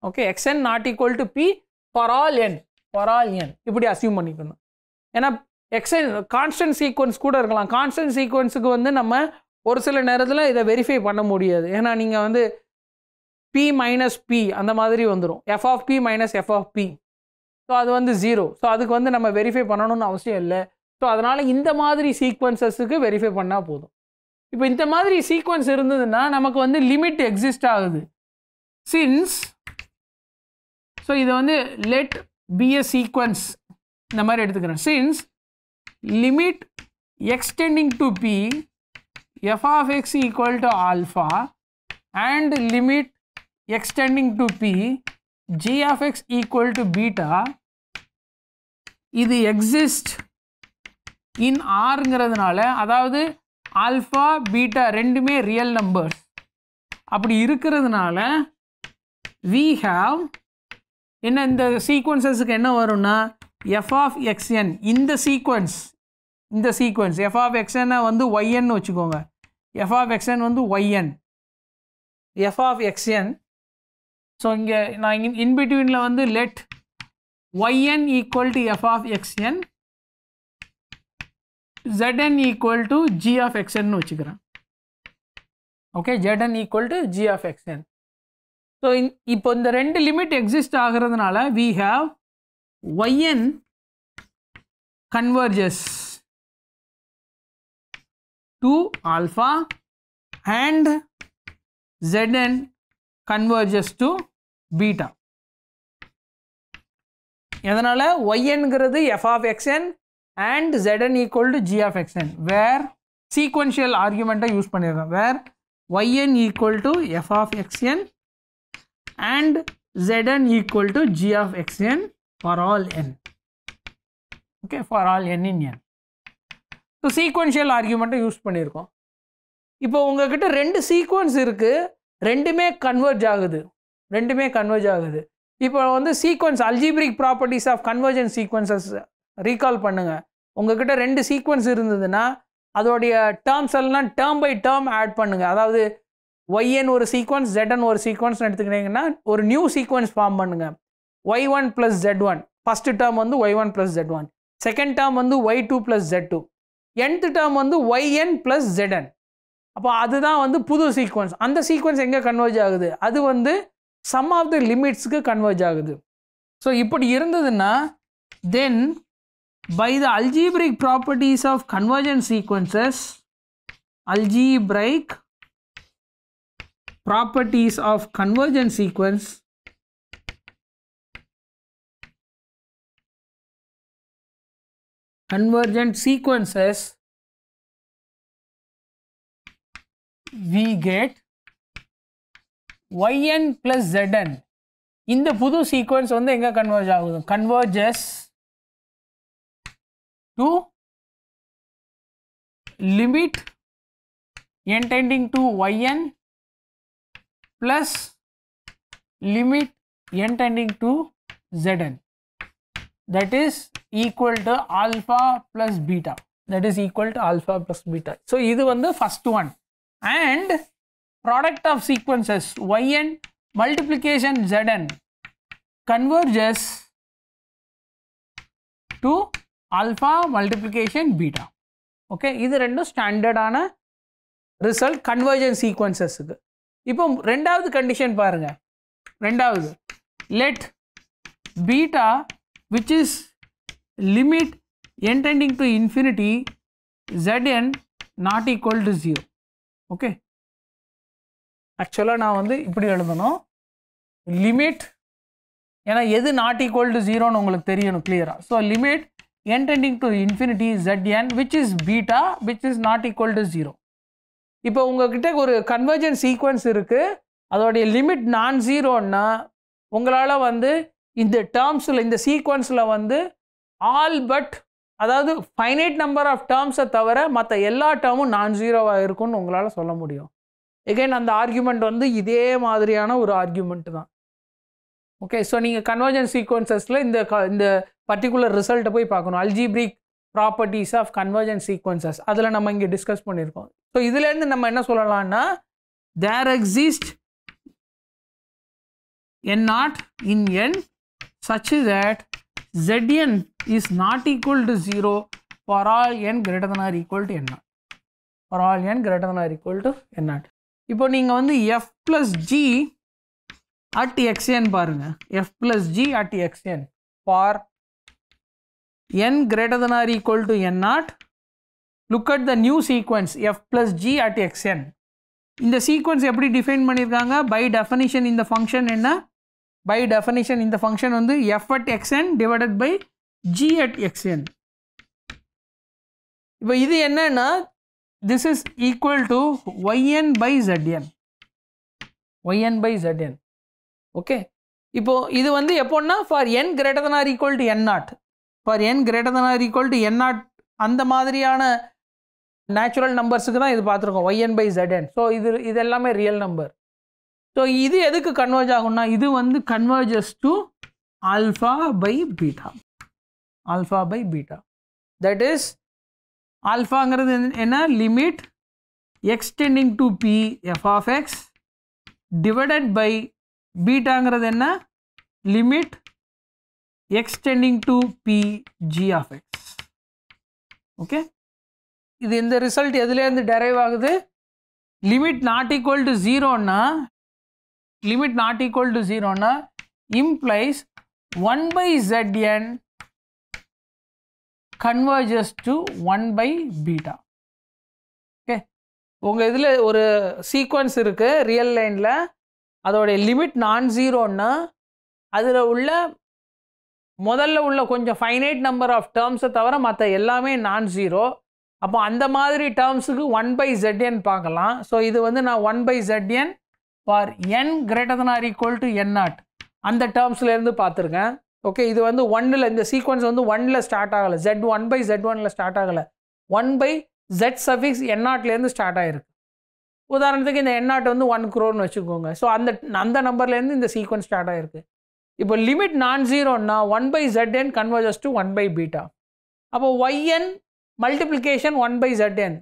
okay x n not equal to p for all n for all n இப்படி அசியூம் பண்ணிக்கணும் ஏன்னா எக்ஸ்என் கான்ஸ்டன்ட் சீக்வன்ஸ் கூட இருக்கலாம் கான்ஸ்டன்ட் சீக்வன்ஸுக்கு வந்து நம்ம ஒரு சில நேரத்தில் இதை வெரிஃபை பண்ண முடியாது ஏன்னா நீங்கள் வந்து பி மைனஸ் பி அந்த மாதிரி வந்துடும் f of p minus f of p so அது வந்து ஜீரோ ஸோ அதுக்கு வந்து நம்ம வெரிஃபை பண்ணணும்னு அவசியம் இல்லை ஸோ அதனால் இந்த மாதிரி சீக்வன்சஸுக்கு வெரிஃபை பண்ணால் போதும் இப்போ இந்த மாதிரி சீக்வன்ஸ் இருந்ததுன்னா நமக்கு வந்து லிமிட் எக்ஸிஸ்ட் ஆகுது சின்ஸ் ஸோ இதை வந்து லெட் பி எ சீக்வன்ஸ் இந்த மாதிரி எடுத்துக்கிறேன் since limit extending to p f of x equal to alpha and limit extending to p g of x equal to beta இது exist in R rங்கிறதுனால அதாவது alpha, beta ரெண்டுமே real numbers அப்படி இருக்கிறதுனால we have என்ன இந்த sequences இக்கு என்ன வருன்ன f of xn இந்த sequence இந்த sequence f of xn வந்து yn வச்சுக்கோங்க எஃப் ஆஃப் எக்ஸ்என் வந்து y n f of x n so இங்கே நான் இன் இன்பிட்வீனில் வந்து let yn equal to f of xn zn equal to g of xn வச்சுக்கிறேன் okay zn equal to g of xn so இப்போ இந்த ரெண்டு லிமிட் எக்ஸிஸ்ட் ஆகிறதுனால we have yn converges to alpha and Zn converges to beta. எதனால yன்கிறது f of xn and zn equal to g of xn where sequential argument use பண்ணியிருக்கோம் where yn equal to f of xn and zn equal to g of xn for all n okay for all n in n so sequential ஆர்கியூமெண்ட்டை use பண்ணியிருக்கோம் இப்போ உங்ககிட்ட ரெண்டு sequence இருக்குது ரெண்டுமே converge ஆகுது ரெண்டுமே கன்வெர்ஜ் ஆகுது இப்போ வந்து sequence algebraic properties of convergent sequences recall பண்ணுங்கள் உங்ககிட்ட ரெண்டு சீக்வன்ஸ் இருந்ததுன்னா அதோடைய டேர்ம்ஸ் எல்லாம் டேர்ம் பை டேர்ம் ஆட் பண்ணுங்கள் அதாவது ஒய்என் ஒரு சீக்வன்ஸ் ஜெட்என் ஒரு சீக்வன்ஸ் எடுத்துக்கிட்டிங்கன்னா ஒரு நியூ சீக்வன்ஸ் ஃபார்ம் பண்ணுங்கள் y one plus zed one first term வந்து y one plus zed one second term வந்து y two plus zed two nth term வந்து ஒய்என் ப்ளஸ் ஜெட்என் அப்போ அதுதான் வந்து புது சீக்வன்ஸ் அந்த சீக்வன்ஸ் எங்கே கன்வெர்ஜ் ஆகுது அது வந்து சம் ஆஃப் த லிமிட்ஸுக்கு கன்வெர்ஜ் ஆகுது ஸோ இப்படி இருந்ததுன்னா then by the algebraic properties of convergent sequences algebraic properties of convergent sequence convergent sequences we get yn plus zn இந்த புது sequence வந்து எங்க converge ஆகுது converges to limit n tending to yn plus limit n tending to zn that is equal to alpha plus beta that is equal to alpha plus beta. So, இது வந்து first one and product of sequences yn multiplication zn converges to alpha multiplication beta. Okay, இது ரெண்டும் standard ஆன result convergence sequences. இப்போ ரெண்டாவது condition பாருங்க. ரெண்டாவது let beta which is limit n tending to infinity zn not equal to 0 okay ஆக்சுவலாக நான் வந்து இப்படி எழுதணும் லிமிட் ஏன்னா எது நாட் ஈக்குவல் டு ஜீரோன்னு உங்களுக்கு தெரியணும் கிளியராக so limit n tending to infinity zn which is beta which is not equal to 0 இப்போ உங்ககிட்ட ஒரு கன்வர்ஜன் சீக்வன்ஸ் இருக்குது அதோடைய லிமிட் நான் ஜீரோன்னா உங்களால் வந்து இந்த டேர்ம்ஸில் இந்த சீக்வன்ஸில் வந்து ஆல் பட் அதாவது ஃபைனைட் நம்பர் ஆஃப் டேர்ம்ஸை தவிர மற்ற எல்லா டேர்மும் நான் ஜீரோவாக இருக்கும்னு உங்களால் சொல்ல முடியும் எகைன் அந்த ஆர்கியூமெண்ட் வந்து இதே மாதிரியான ஒரு ஆர்கியூமெண்ட் தான் ஓகே ஸோ நீங்கள் கன்வர்ஜன் சீக்வன்சஸில் இந்த க இந்த பர்டிகுலர் ரிசல்ட்டை போய் பார்க்கணும் algebraic properties of convergent sequences அதில் நம்ம இங்கே டிஸ்கஸ் பண்ணியிருக்கோம் ஸோ இதுலேருந்து நம்ம என்ன சொல்லலாம்னா there exist n naught in N such that Zn is not equal to 0 for all n greater than or equal to n For all n greater than or equal to n இப்போ நீங்கள் வந்து f plus g at xn பாருங்க f plus g at xn for n greater than or equal to n look at the new sequence f plus g at xn இந்த sequence எப்படி define மனிருக்காங்க? by definition இந்த function என்ன by definition இந்த function வந்து f at x n divided by g at x n இப்போ இது என்னன்னா this is equal to y n by zed n y n by zed n okay இப்போது இது வந்து எப்போன்னா for n greater than or equal to n naught for n greater than or equal to n naught அந்த மாதிரியான natural நம்பர்ஸுக்கு தான் இது பார்த்துருக்கோம் ஒய்என் பை ஜட்என் ஸோ இது இது எல்லாமே ரியல் நம்பர் ஸோ இது எதுக்கு கன்வர்ஜ் ஆகும்னா இது வந்து converges to alpha by beta alpha by beta that is ஆல்ஃபாங்கிறது என்ன limit extending to P F of x divided by பீட்டாங்கிறது என்ன limit extending to p g of x okay இது இந்த ரிசல்ட் எதுலேருந்து டெரைவ் ஆகுது லிமிட் நாட் ஈக்குவல் டு ஜீரோன்னா limit not equal to 0 na implies 1 by zn converges to 1 by beta okay உங்கள் இதில் ஒரு சீக்வன்ஸ் இருக்குது ரியல் லைனில் அதோடைய லிமிட் நான் ஜீரோன்னா அதில் உள்ள முதல்ல உள்ள கொஞ்சம் ஃபைனைட் நம்பர் ஆஃப் டேர்ம்ஸை தவிர மற்ற எல்லாமே நான் ஜீரோ அப்போ அந்த மாதிரி டேர்ம்ஸுக்கு ஒன் பை ஜெட்என் பார்க்கலாம் ஸோ இது வந்து நான் one by zed n for n greater than or equal to n naught அந்த டேர்ம்ஸ்லேருந்து பார்த்துருங்க ஓகே இது வந்து ஒன்னில் இந்த சீக்வன்ஸ் வந்து ஒன்னில் ஸ்டார்ட் ஆகலை ஜெட் ஒன் பை ஜெட் ஒனில் ஸ்டார்ட் ஆகலை one by zed suffix n நாட்லேருந்து ஸ்டார்ட் ஆகிருக்கு உதாரணத்துக்கு இந்த என் நாட் வந்து ஒன் குரோர்னு வச்சுக்கோங்க ஸோ அந்த அந்த நம்பர்லேருந்து இந்த சீக்வன்ஸ் ஸ்டார்ட் ஆகிருக்கு இப்போ லிமிட் நான் ஜீரோன்னா one by zed n converges to one by beta அப்போ y n multiplication one by zed n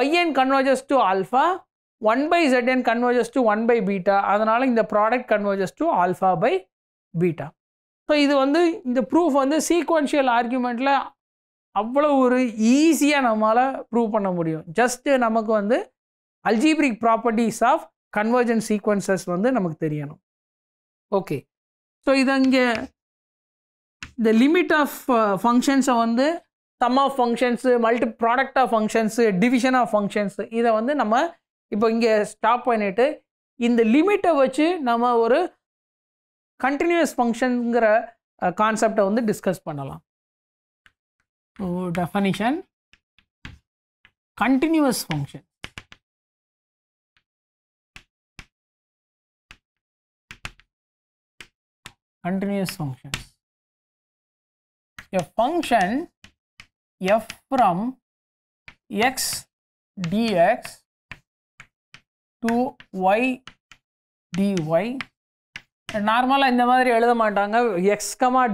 y n converges to alpha one by ZN converges to one by beta அதனால் இந்த product converges to alpha by beta so இது வந்து இந்த proof வந்து sequential ஆர்கியூமெண்ட்டில் அவ்வளோ ஒரு ஈஸியாக நம்மளால் ப்ரூவ் பண்ண முடியும் ஜஸ்ட்டு நமக்கு வந்து algebraic properties of convergent sequences வந்து நமக்கு தெரியணும் ஓகே ஸோ இது அங்கே இந்த லிமிட் ஆஃப் ஃபங்க்ஷன்ஸை வந்து sum of functions multi product of functions division of functions இதை வந்து நம்ம இப்போ இங்கே ஸ்டாப் பண்ணிவிட்டு இந்த லிமிட்டை வச்சு நம்ம ஒரு கண்டினியூஸ் ஃபங்க்ஷனுங்கிற கான்செப்டை வந்து டிஸ்கஸ் பண்ணலாம் definition continuous function continuous function f function f from x dx 2y dy நார்மலாக இந்த மாதிரி எழுத மாட்டாங்க x,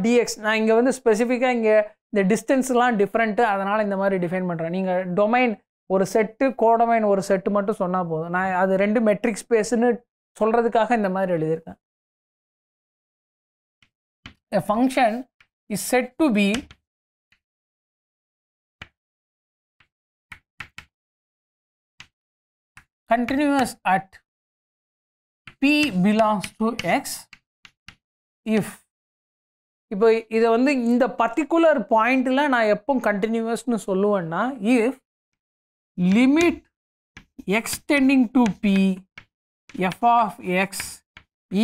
dx நான் இங்கே வந்து ஸ்பெசிஃபிக்காக இங்கே இந்த டிஸ்டன்ஸ்லாம் டிஃப்ரெண்ட்டு அதனால் இந்த மாதிரி டிஃபைன் பண்ணுறேன் நீங்கள் டொமைன் ஒரு செட்டு கோடமைன் ஒரு செட்டு மட்டும் சொன்னால் போதும் நான் அது ரெண்டு மெட்ரிக் ஸ்பேஸ்ன்னு சொல்கிறதுக்காக இந்த மாதிரி எழுதியிருக்கேன் function is set to be continuous at p belongs to x if இப்போ இதை வந்து இந்த பர்டிகுலர் பாயிண்ட்டில் நான் எப்போ கண்டினியூவஸ்னு சொல்லுவேன்னா if limit extending to P F of x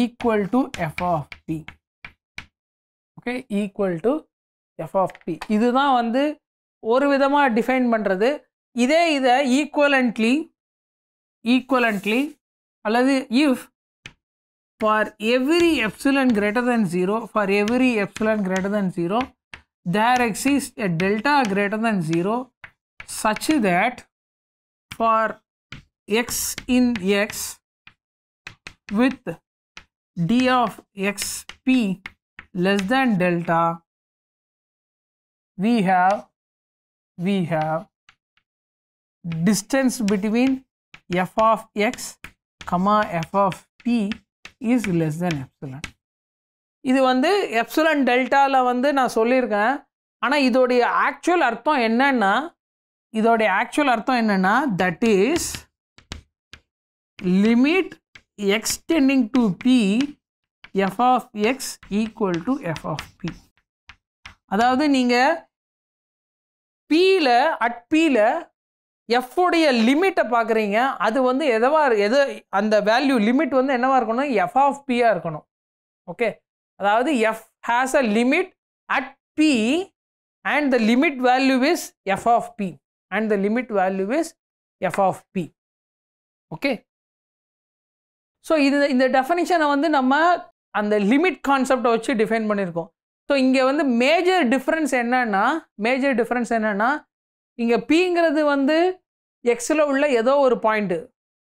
equal to f of p okay equal to f of p இதுதான் வந்து ஒரு விதமாக டிஃபைன் பண்ணுறது இதே இதை ஈக்குவலண்ட்லி equivalently அல்லது if for every epsilon greater than 0 for every epsilon greater than 0 there exists a delta greater than 0 such that for x in x with d of xp less than delta we have we have distance between f of x comma f of p is less than epsilon இது வந்து epsilon டெல்டாவில் வந்து நான் சொல்லியிருக்கேன் ஆனால் இதோடைய actual அர்த்தம் என்னன்னா இதோடைய ஆக்சுவல் அர்த்தம் என்னென்னா that is limit extending to P F of x equal to f of p அதாவது நீங்கள் பியில் அட் பியில் எஃப்புடைய லிமிட்டை பார்க்குறீங்க அது வந்து எதவா எது அந்த வேல்யூ லிமிட் வந்து என்னவாக இருக்கணும் எஃப் ஆஃப் பியாக இருக்கணும் ஓகே அதாவது f has a limit at p and the limit value is f of p and the limit value is f of p okay so இது இந்த டெஃபனிஷனை வந்து நம்ம அந்த லிமிட் கான்செப்டை வச்சு டிஃபைன் பண்ணியிருக்கோம் ஸோ இங்கே வந்து மேஜர் டிஃப்ரென்ஸ் என்னன்னா மேஜர் டிஃப்ரென்ஸ் என்னன்னா இங்கே பிங்கிறது வந்து எக்ஸில் உள்ள ஏதோ ஒரு பாயிண்ட்டு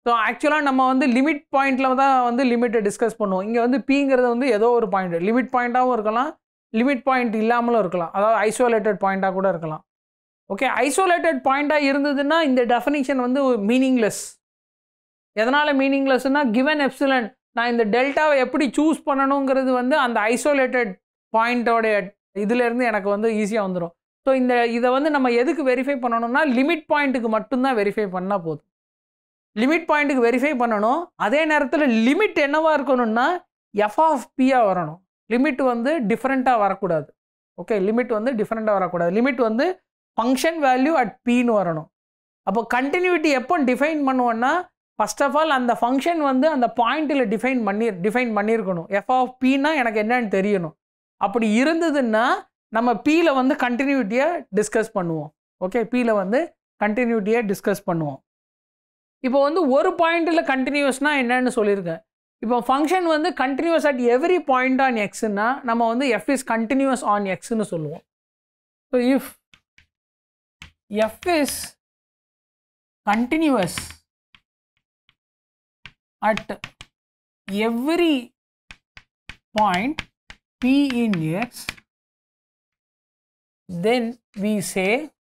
ஸோ ஆக்சுவலாக நம்ம வந்து லிமிட் பாயிண்ட்டில் தான் வந்து லிமிட்டை டிஸ்கஸ் பண்ணுவோம் இங்கே வந்து பிங்கிறது வந்து ஏதோ ஒரு பாயிண்ட்டு லிமிட் பாயிண்ட்டாகவும் இருக்கலாம் லிமிட் பாயிண்ட் இல்லாமலும் இருக்கலாம் அதாவது ஐசோலேட்டட் பாயிண்ட்டாக கூட இருக்கலாம் ஓகே ஐசோலேட்டட் பாயிண்ட்டாக இருந்ததுன்னா இந்த டெஃபினிஷன் வந்து மீனிங்லெஸ் எதனால் மீனிங்லெஸ்னால் கிவன் எப்சிலன் நான் இந்த டெல்டாவை எப்படி சூஸ் பண்ணணுங்கிறது வந்து அந்த ஐசோலேட்டட் பாயிண்ட்டோடைய இதுலேருந்து எனக்கு வந்து ஈஸியாக வந்துடும் ஸோ இந்த இதை வந்து நம்ம எதுக்கு வெரிஃபை பண்ணணும்னா லிமிட் பாயிண்ட்டுக்கு மட்டும்தான் வெரிஃபை பண்ணால் போதும் லிமிட் பாயிண்ட்டுக்கு வெரிஃபை பண்ணணும் அதே நேரத்தில் லிமிட் என்னவாக இருக்கணும்னா பியாக வரணும் லிமிட் வந்து டிஃப்ரெண்ட்டாக வரக்கூடாது ஓகே லிமிட் வந்து டிஃப்ரெண்ட்டாக வரக்கூடாது லிமிட் வந்து ஃபங்க்ஷன் வேல்யூ அட் பின்னு வரணும் அப்போ கண்டினியூட்டி எப்போ டிஃபைன் பண்ணுவோன்னா ஃபஸ்ட் ஆஃப் ஆல் அந்த ஃபங்க்ஷன் வந்து அந்த பாயிண்ட்டில் டிஃபைன் பண்ணி டிஃபைன் பண்ணியிருக்கணும் எஃப் ஆஃப் பின்னா எனக்கு என்னன்னு தெரியணும் அப்படி இருந்ததுன்னா நம்ம பியில் வந்து கண்டினியூட்டியாக டிஸ்கஸ் பண்ணுவோம் ஓகே பியில் வந்து கண்டினியூட்டியாக டிஸ்கஸ் பண்ணுவோம் இப்போ வந்து ஒரு பாயிண்டில் கண்டினியூஸ்னால் என்னன்னு சொல்லியிருக்கேன் இப்போ ஃபங்க்ஷன் வந்து continuous at every point on எக்ஸ்னா நம்ம வந்து எஃப் இஸ் கண்டினியூஸ் ஆன் எக்ஸ்னு சொல்லுவோம் so if f is continuous at every point p in x then we say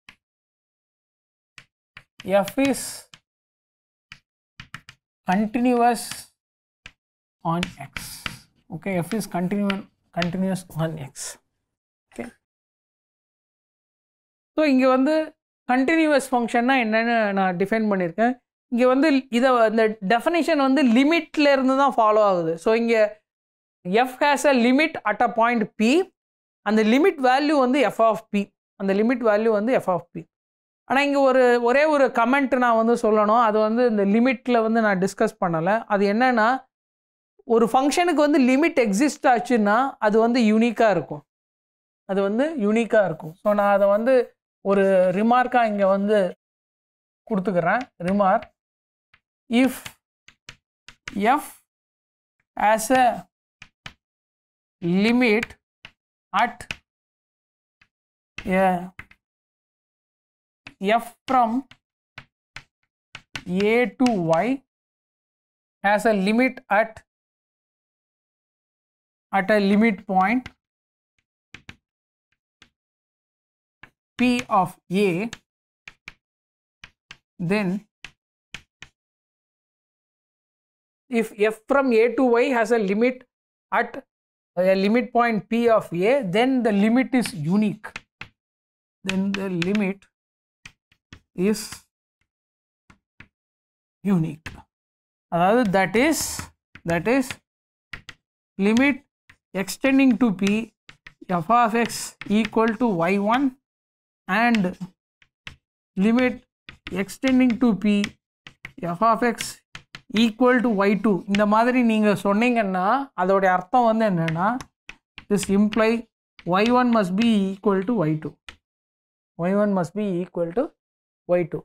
f is continuous on x okay f is continuous continuous on x okay so இங்க வந்து continuous functionனா என்னன்னு நான் define பண்ணியிருக்கேன் இங்கே வந்து இதை அந்த டெஃபினேஷன் வந்து லிமிட்ல இருந்து தான் ஃபாலோ ஆகுது ஸோ இங்கே f has a limit at a point p அந்த லிமிட் வேல்யூ வந்து எஃப் ஆஃப் பி அந்த லிமிட் வேல்யூ வந்து எஃப் ஆஃப் பி ஆனால் இங்கே ஒரு ஒரே ஒரு கமெண்ட் நான் வந்து சொல்லணும் அது வந்து இந்த லிமிட்டில் வந்து நான் டிஸ்கஸ் பண்ணலை அது என்னென்னா ஒரு ஃபங்க்ஷனுக்கு வந்து லிமிட் எக்ஸிஸ்ட் ஆச்சுன்னா அது வந்து யூனிக்காக இருக்கும் அது வந்து யூனிக்காக இருக்கும் ஸோ நான் அதை வந்து ஒரு ரிமார்க்காக இங்கே வந்து கொடுத்துக்கிறேன் remark if f has a limit at yeah, f from a to y has a limit at at a limit point p of a then if f from a to y has a limit at a limit point P of A, then the limit is unique. Then the limit is unique. Another that is that is limit extending to P f of x equal to y1 and limit extending to P f of x equal to y two இந்த மாதிரி நீங்கள் சொன்னீங்கன்னா அதோடைய அர்த்தம் வந்து என்னென்னா this imply y one must be equal to y two y one must be equal to y two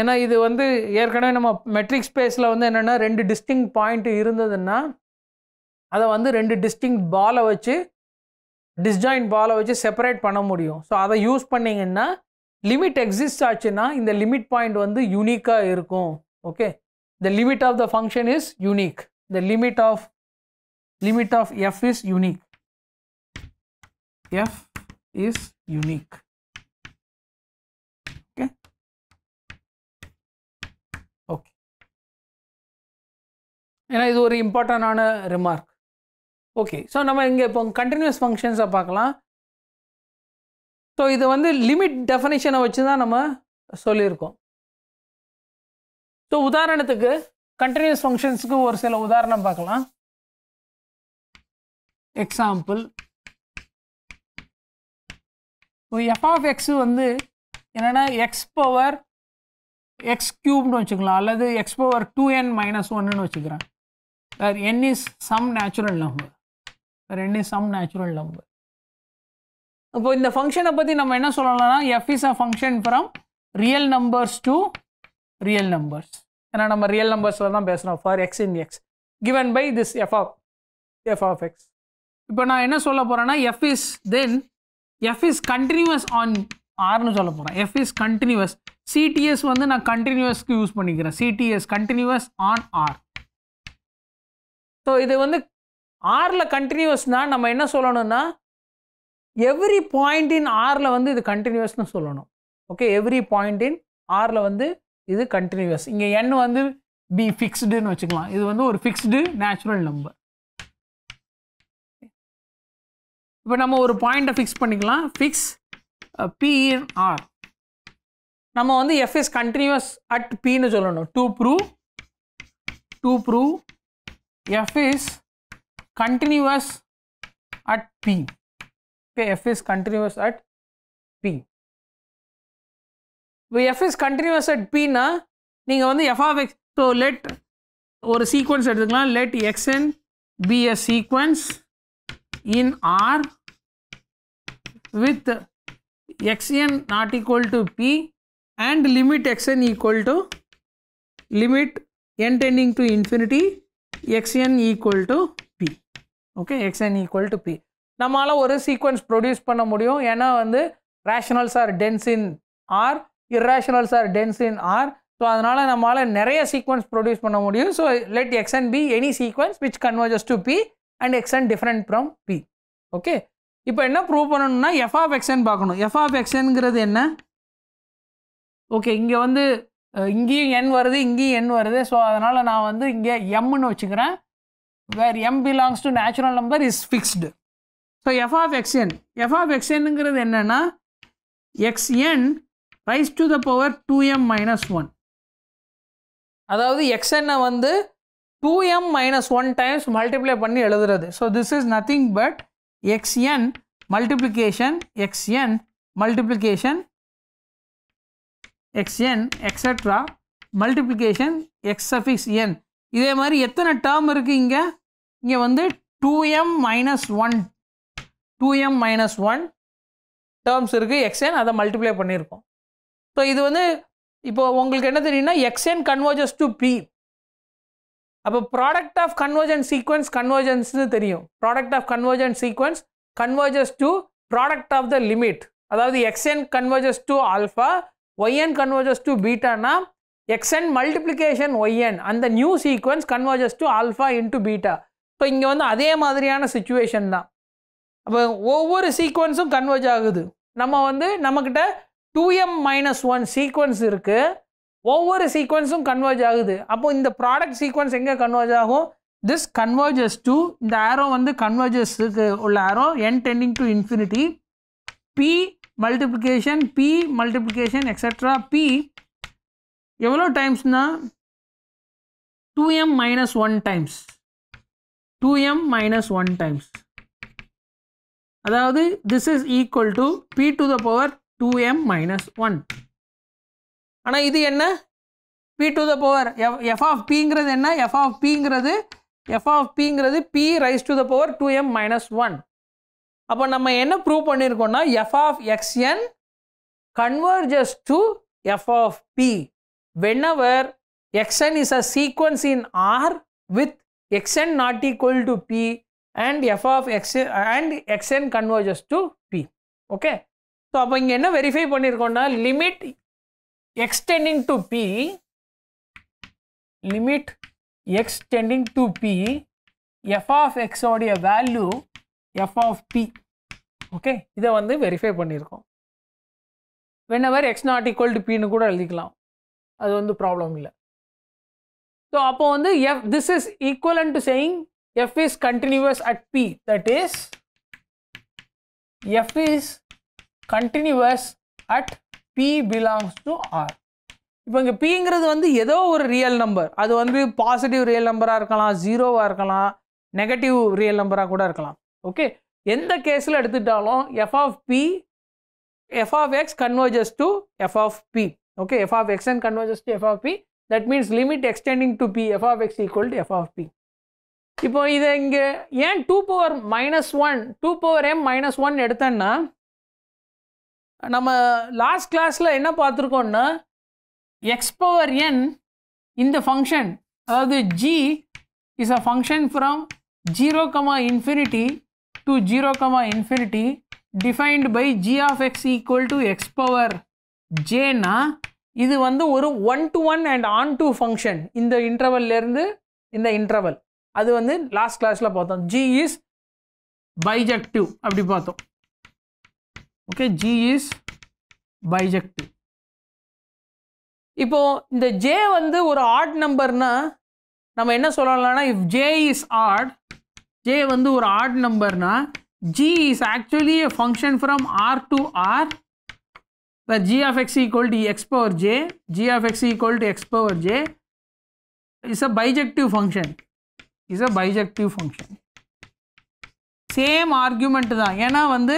ஏன்னா இது வந்து ஏற்கனவே நம்ம மெட்ரிக் ஸ்பேஸில் வந்து என்னென்னா ரெண்டு டிஸ்டிங் பாயிண்ட் இருந்ததுன்னா அதை வந்து ரெண்டு டிஸ்டிங் பாலை வச்சு டிஸ்ஜாயின் பாலை வச்சு செப்பரேட் பண்ண முடியும் ஸோ அதை யூஸ் பண்ணிங்கன்னா லிமிட் எக்ஸிஸ்ட் ஆச்சுன்னா இந்த லிமிட் பாயிண்ட் வந்து யூனிக்காக இருக்கும் okay the limit of the function is unique the limit of limit of f is unique f is unique okay okay ஏன்னா இது ஒரு இம்பார்ட்டண்டான ரிமார்க் ஓகே ஸோ நம்ம இங்கே இப்போ கண்டினியூஸ் ஃபங்க்ஷன்ஸை பார்க்கலாம் ஸோ இது வந்து லிமிட் டெஃபனேஷனை வச்சு தான் நம்ம சொல்லியிருக்கோம் ஸோ உதாரணத்துக்கு கண்டினியூஸ் ஃபங்க்ஷன்ஸுக்கு ஒரு சில உதாரணம் பார்க்கலாம் எக்ஸாம்பிள் எஃப் ஆஃப் எக்ஸு வந்து என்னென்னா எக்ஸ் பவர் எக்ஸ் க்யூப்னு வச்சுக்கலாம் அல்லது x power two n minus ஒன்னுன்னு வச்சுக்கிறேன் where n is some natural number வேறு n is some natural number இப்போ இந்த ஃபங்க்ஷனை பற்றி நம்ம என்ன சொல்லலாம்னா f is a function from real numbers to real numbers ஏன்னா நம்ம ரியல் நம்பர்ஸில் தான் பேசுகிறோம் for x in x given by this f of f of x இப்போ நான் என்ன சொல்ல போகிறேன்னா f is then f is continuous on ஆர்னு சொல்ல போகிறேன் எஃப் இஸ் கண்டினியூவஸ் சிடிஎஸ் வந்து நான் கண்டினியூவஸ்க்கு யூஸ் பண்ணிக்கிறேன் CTS continuous on R so இது வந்து ஆரில் கண்டினியூவஸ்னால் நம்ம என்ன சொல்லணும்னா எவ்ரி பாயிண்ட் இன் ஆரில் வந்து இது கண்டினியூவஸ்னு சொல்லணும் ஓகே எவ்ரி பாயிண்ட் இன் ஆரில் வந்து இது கண்டினியூஸ் இங்கே என் வந்து பி ஃபிக்ஸ்டுன்னு வச்சுக்கலாம் இது வந்து ஒரு ஃபிக்ஸ்டு நேச்சுரல் நம்பர் இப்போ நம்ம ஒரு பாயிண்ட்டை ஃபிக்ஸ் பண்ணிக்கலாம் ஃபிக்ஸ் பிஇன் ஆர் நம்ம வந்து எஃப்எஸ் கண்டினியூஸ் அட் பின்னு சொல்லணும் to prove to prove f is continuous at p இப்போ எஃப் இஸ் கண்டினியூஸ் அட் இப்போ எஃப்எஸ் கண்டினியூஸ் அட் பின்னா நீங்கள் வந்து f f of x so let ஒரு சீக்வன்ஸ் எடுத்துக்கலாம் let x n be a sequence in R with x n not equal to p and limit x n equal to limit N tending to infinity xn equal to p okay x n equal to p நம்மளால் ஒரு sequence produce பண்ண முடியும் ஏன்னா வந்து rationals are dense in R irrationals ஆர் dense in R. So அதனால் நம்மளால் நிறைய சீக்வன்ஸ் ப்ரொடியூஸ் பண்ண முடியும் so let x n be any sequence which converges to p and x n different from p okay இப்போ என்ன ப்ரூவ் பண்ணணும்னா f of x n பார்க்கணும் எஃப் ஆஃப் எக்ஸ்என்கிறது என்ன ஓகே இங்கே வந்து இங்கேயும் என் வருது இங்கேயும் என் வருது ஸோ அதனால் நான் வந்து இங்கே எம்னு வச்சுக்கிறேன் where m belongs to natural number is fixed so f of x n f of எக்ஸ்என்னுங்கிறது என்னென்னா x n raise to the power two m minus one அதாவது எக்ஸ்என்னை வந்து two m minus one times multiply பண்ணி எழுதுறது so this is nothing but x n multiplication x n multiplication x n extra multiplication x n இதே மாதிரி எத்தனை term இருக்குது இங்கே இங்கே வந்து two m minus one two m minus one terms இருக்குது எக்ஸ்என் அதை மல்டிப்ளை பண்ணியிருக்கோம் ஸோ இது வந்து இப்போ உங்களுக்கு என்ன தெரியும்னா எக்ஸ்என் கன்வர்ஜஸ் டு பி அப்போ ப்ராடக்ட் ஆஃப் கன்வர்ஜன் சீக்வன்ஸ் கன்வர்ஜன்ஸ்னு தெரியும் product of convergent sequence converges to product of the limit அதாவது x n converges to alpha y n converges to பீட்டானா எக்ஸ்என் மல்டிப்ளிகேஷன் ஒய்என் அந்த new sequence converges to alpha into beta so இங்கே வந்து அதே மாதிரியான situation தான் அப்போ ஒவ்வொரு சீக்வன்ஸும் கன்வர்ஜ் ஆகுது நம்ம வந்து நம்மக்கிட்ட two m minus one sequence இருக்குது ஒவ்வொரு சீக்வன்ஸும் கன்வர்ஜ் ஆகுது அப்போ இந்த ப்ராடக்ட் சீக்வன்ஸ் எங்கே கன்வர்ஜ் ஆகும் திஸ் கன்வர்ஜஸ் டு இந்த ஆரோ வந்து கன்வர்ஜஸ்க்கு உள்ள arrow n tending to infinity p multiplication p multiplication extra p எவ்வளோ டைம்ஸ்னால் two m minus one times two m minus one times அதாவது this is equal to p to the power two m minus one ஆனால் இது என்ன p to the power f f of பிங்கிறது என்ன f of பிங்கிறது f of பிங்கிறது p raise to the power two m minus one அப்போ நம்ம என்ன ப்ரூவ் பண்ணியிருக்கோம்னா f of x n converges to f of p whenever x n is a sequence in R with x n not equal to p and f of x and xn converges to p okay so அப்போ இங்கே என்ன verify பண்ணியிருக்கோம்னா limit extending to p limit extending to P F of எக்ஸோடைய value f of p okay இதை வந்து verify பண்ணியிருக்கோம் when x not equal to பின்னு கூட எழுதிக்கலாம் அது வந்து ப்ராப்ளம் இல்லை ஸோ அப்போ வந்து f this is equal to saying f is continuous at p that is f is continuous at p belongs to R இப்போ இங்கே பிங்கிறது வந்து ஏதோ ஒரு ரியல் நம்பர் அது வந்து பாசிட்டிவ் ரியல் நம்பராக இருக்கலாம் ஜீரோவாக இருக்கலாம் நெகட்டிவ் ரியல் நம்பராக கூட இருக்கலாம் ஓகே எந்த கேஸில் எடுத்துட்டாலும் f of p F of x converges to f of p okay f of x n converges to f of p that means limit extending to P F of x equal to f of p இப்போ இதை இங்கே ஏன் two power minus one two power m minus one எடுத்தேன்னா நம்ம last கிளாஸில் என்ன பார்த்துருக்கோம்னா X power என் இந்த function அதாவது g is a function from zero comma infinity to zero comma infinity defined by g of x equal to x power ஜேனா இது வந்து ஒரு one to one and on to function இந்த இன்டர்வல்லேருந்து இந்த interval அது வந்து லாஸ்ட் கிளாஸில் பார்த்தோம் ஜி இஸ் பைஜெக்டிவ் அப்படி பார்த்தோம் ஓகே ஜி இஸ் பைஜெக்டிவ் இப்போ இந்த ஜே வந்து ஒரு ஆட் நம்பர்னா நம்ம என்ன சொல்லலாம்னா if j is odd j வந்து ஒரு ஆட் நம்பர்னா g is actually a function from R to R where g of x equal to x power j, g of x equal to x power j is a bijective function, is a bijective function. Same argument தான் ஏன்னா வந்து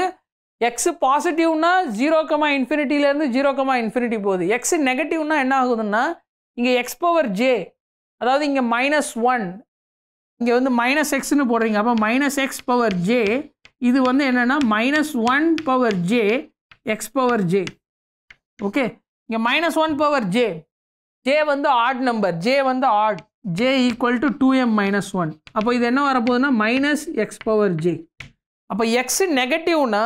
எக்ஸ் பாசிட்டிவ்னா zero comma இன்ஃபினிட்டிலேருந்து zero comma infinity போகுது எக்ஸ் நெகட்டிவ்னா என்ன ஆகுதுன்னா இங்கே எக்ஸ் பவர் ஜே அதாவது இங்கே மைனஸ் ஒன் இங்கே வந்து மைனஸ் எக்ஸ்னு போடுறீங்க அப்போ மைனஸ் எக்ஸ் பவர் ஜே இது வந்து என்னென்னா minus one power j x power j okay இங்கே minus one power j j வந்து ஆட் நம்பர் ஜே வந்து odd j equal to two m minus one அப்போ இது என்ன வரப்போகுதுன்னா மைனஸ் எக்ஸ் பவர் ஜே அப்போ எக்ஸ் நெகட்டிவ்னா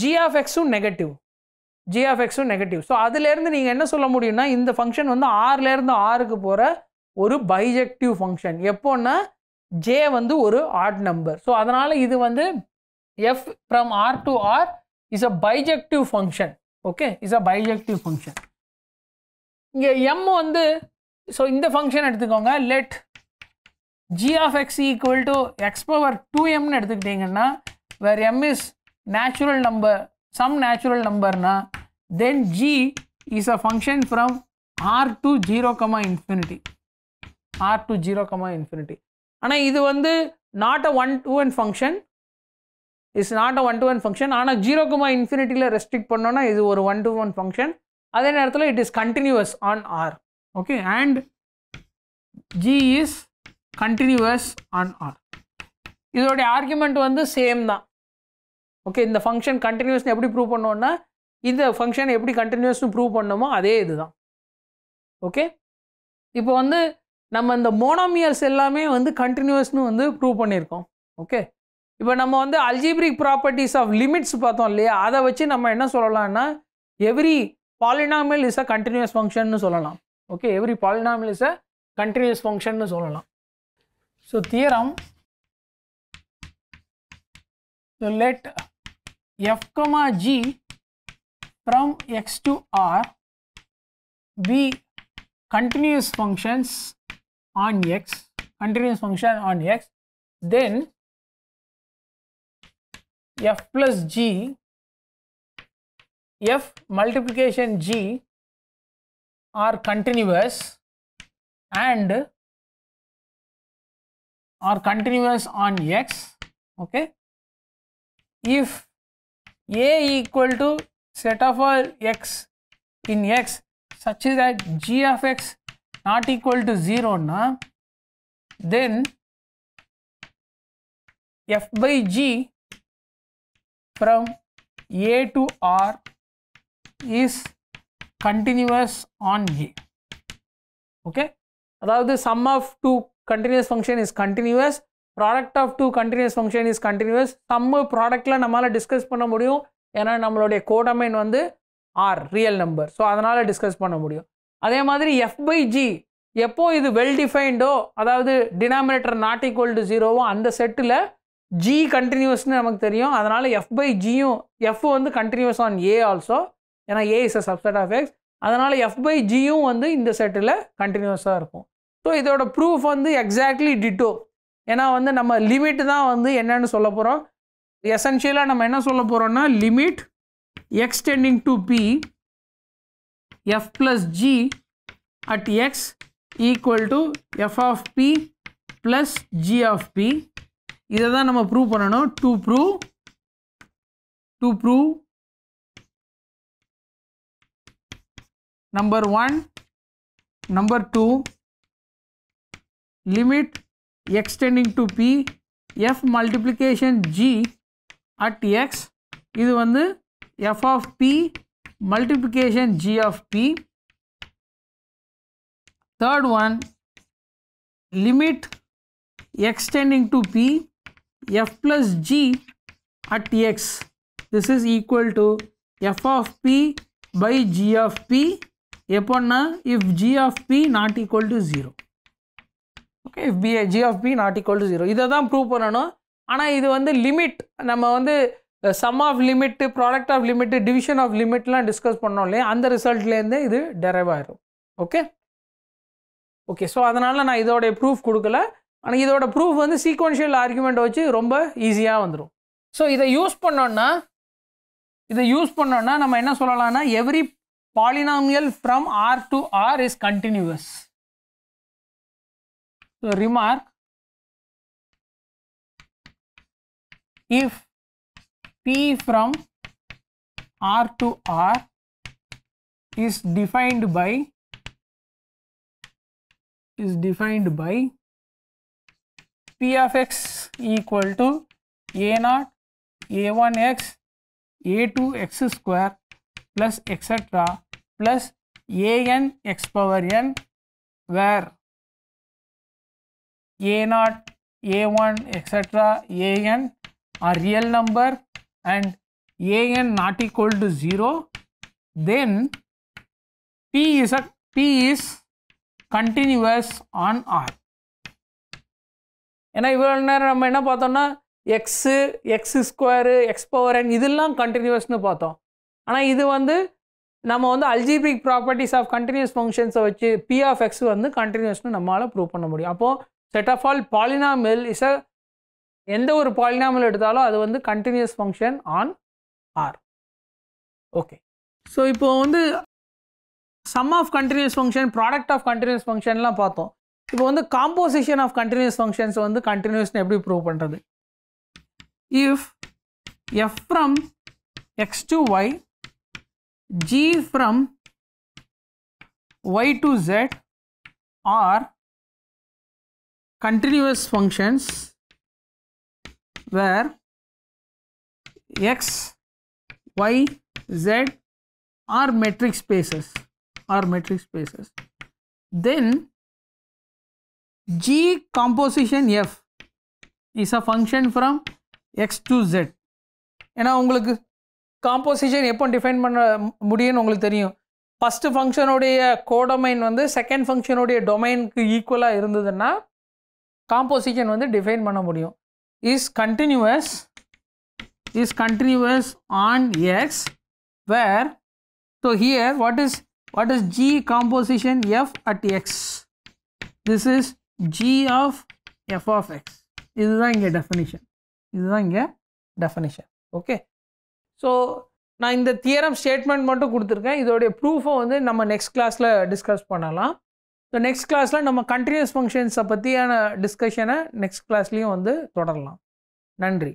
g of x negative g of x negative so அதுலேருந்து நீங்கள் என்ன சொல்ல முடியும்னா இந்த ஃபங்க்ஷன் வந்து ஆறுலேருந்து ஆறுக்கு போகிற ஒரு பைஜெக்டிவ் ஃபங்க்ஷன் எப்போன்னா ஜே வந்து ஒரு ஆட் நம்பர் ஸோ அதனால் இது வந்து f from R to R is a bijective function okay is a bijective function இங்கே எம் வந்து ஸோ இந்த ஃபங்க்ஷன் எடுத்துக்கோங்க let g of x equal to x power two எம்னு எடுத்துக்கிட்டிங்கன்னா where m is natural number, some natural number na, then g is a function from r to 0 comma infinity. r to 0 comma infinity. ஆனால் இது வந்து not a one to one function is not a one to one function ஆனால் zero comma இன்ஃபினிட்டியில் restrict பண்ணோன்னா இது ஒரு one to one function அதே நேரத்தில் it is continuous on R okay and g is continuous on R இதோடைய argument வந்து same தான் ஓகே இந்த ஃபங்க்ஷன் கண்டினியூஸ்னு எப்படி ப்ரூவ் பண்ணோன்னா இந்த ஃபங்க்ஷன் எப்படி கண்டினியூஸ்னு ப்ரூவ் பண்ணோமோ அதே இதுதான் ஓகே இப்போ வந்து நம்ம இந்த மோனோமியல்ஸ் எல்லாமே வந்து கண்டினியூஸ்னு வந்து ப்ரூவ் பண்ணியிருக்கோம் ஓகே இப்போ நம்ம வந்து அல்ஜிப்ரிக் ப்ராப்பர்ட்டிஸ் ஆஃப் லிமிட்ஸ் பார்த்தோம் இல்லையா அதை வச்சு நம்ம என்ன சொல்லலாம்னா every polynomial is a continuous ஃபங்க்ஷன்னு சொல்லலாம் okay every polynomial is a continuous ஃபங்க்ஷன்னு சொல்லலாம் so theorem let f comma g from x to r be continuous functions on x continuous function on x then f plus g f multiplication g are continuous and are continuous on x okay if a equal to set of all x in x such that g of x not equal to 0 na, then f by g from a to r is continuous on a okay the sum of two continuous function is continuous product of two continuous function is continuous சம்ம ப்ராடக்டில் நம்மளால் discuss பண்ண முடியும் ஏன்னா நம்மளுடைய codomain வந்து R real number so அதனால் discuss பண்ண முடியும் அதே மாதிரி எஃப்பை ஜி எப்போ இது வெல் டிஃபைன்டோ அதாவது டினாமினேட்டர் நாட் ஈக்குவல் டு ஜீரோவோ அந்த செட்டில் ஜி கண்டினியூஸ்னு நமக்கு தெரியும் அதனால் எஃப்பை ஜியும் எஃப் வந்து கண்டினியூஸ் ஆன் ஏ ஆல்சோ ஏன்னா A is a subset of x அதனால் எஃப்பை ஜியும் வந்து இந்த செட்டில் கண்டினியூஸாக இருக்கும் ஸோ இதோட ப்ரூஃப் வந்து எக்ஸாக்ட்லி டிட்டோ ஏன்னா வந்து நம்ம லிமிட் தான் வந்து என்னன்னு சொல்ல போகிறோம் எசென்ஷியலாக நம்ம என்ன சொல்ல போகிறோம்னா limit extending to B f plus g at x equal to f of p plus g of p இதை தான் நம்ம ப்ரூவ் பண்ணணும் to prove to prove number one number two limit extending to P F multiplication G at X இது வந்து F of P multiplication G of P third one limit extending to P F plus G at X this is equal to F of P by G of P upon if G of P not equal to 0 if p g of p not equal to zero இதை தான் prove பண்ணணும் ஆனால் இது வந்து limit நம்ம வந்து sum of limit product of limit division of லிமிட்லாம் discuss பண்ணோம் இல்லையா அந்த ரிசல்ட்லேருந்தே இது டெரைவ் ஆயிரும் ஓகே ஓகே ஸோ அதனால் நான் இதோடைய ப்ரூஃப் கொடுக்கல ஆனால் இதோட ப்ரூஃப் வந்து சீக்வன்ஷியல் ஆர்குமெண்ட் வச்சு ரொம்ப ஈஸியாக வந்துடும் ஸோ இதை யூஸ் பண்ணோன்னா இதை யூஸ் பண்ணோன்னா நம்ம என்ன சொல்லலாம்னா every polynomial from R to R is continuous So, remark if P from R to R is defined by is defined by P of x equal to a naught a1 x a2 x square plus etc plus a n x power n where a0, a1, etc., an are real number and an not equal to 0, then P is a P is continuous on R. ஏன்னா இவ்வளோ நேரம் நம்ம என்ன பார்த்தோம்னா x x square x power n இதெல்லாம் கண்டினியூஸ்னு பார்த்தோம் ஆனால் இது வந்து நம்ம வந்து அல்ஜிபிக் ப்ராப்பர்ட்டிஸ் ஆஃப் கண்டினியூஸ் ஃபங்க்ஷன்ஸை வச்சு பி ஆஃப் எக்ஸ் வந்து கண்டினியூஸ்னு நம்மளால் ப்ரூவ் பண்ண முடியும் அப்போது set of all polynomial is a எந்த ஒரு பாலினாமில் எடுத்தாலும் அது வந்து continuous function on R okay so இப்போ வந்து sum of continuous function product of continuous ஃபங்க்ஷன்லாம் பார்த்தோம் இப்போ வந்து காம்போசிஷன் ஆஃப் கண்டினியூஸ் ஃபங்க்ஷன்ஸ் வந்து கண்டினியூஸ்னு எப்படி ப்ரூவ் பண்ணுறது if f from x to y g from y to z are continuous functions where x, y, z are metric spaces are metric spaces. Then G composition F is a function from x to z. ஏன்னா உங்களுக்கு composition எப்போ define பண்ண முடியும்னு உங்களுக்கு தெரியும் first ஃபங்க்ஷனுடைய codomain வந்து second ஃபங்க்ஷனுடைய டொமைனுக்கு ஈக்குவலாக இருந்ததுன்னா காம்போசிஷன் வந்து டிஃபைன் பண்ண முடியும் is continuous is continuous on x where so here what is what is g composition f at x this is g of f of x இதுதான் இங்கே டெஃபினிஷன் இதுதான் இங்கே டெஃபினிஷன் ஓகே ஸோ நான் இந்த theorem statement மட்டும் கொடுத்துருக்கேன் இதோடைய ப்ரூஃபை வந்து நம்ம நெக்ஸ்ட் கிளாஸில் டிஸ்கஸ் பண்ணலாம் ஸோ நெக்ஸ்ட் கிளாஸில் நம்ம கண்டினியூஸ் ஃபங்க்ஷன்ஸை பற்றியான டிஸ்கஷனை நெக்ஸ்ட் கிளாஸ்லேயும் வந்து தொடரலாம் நன்றி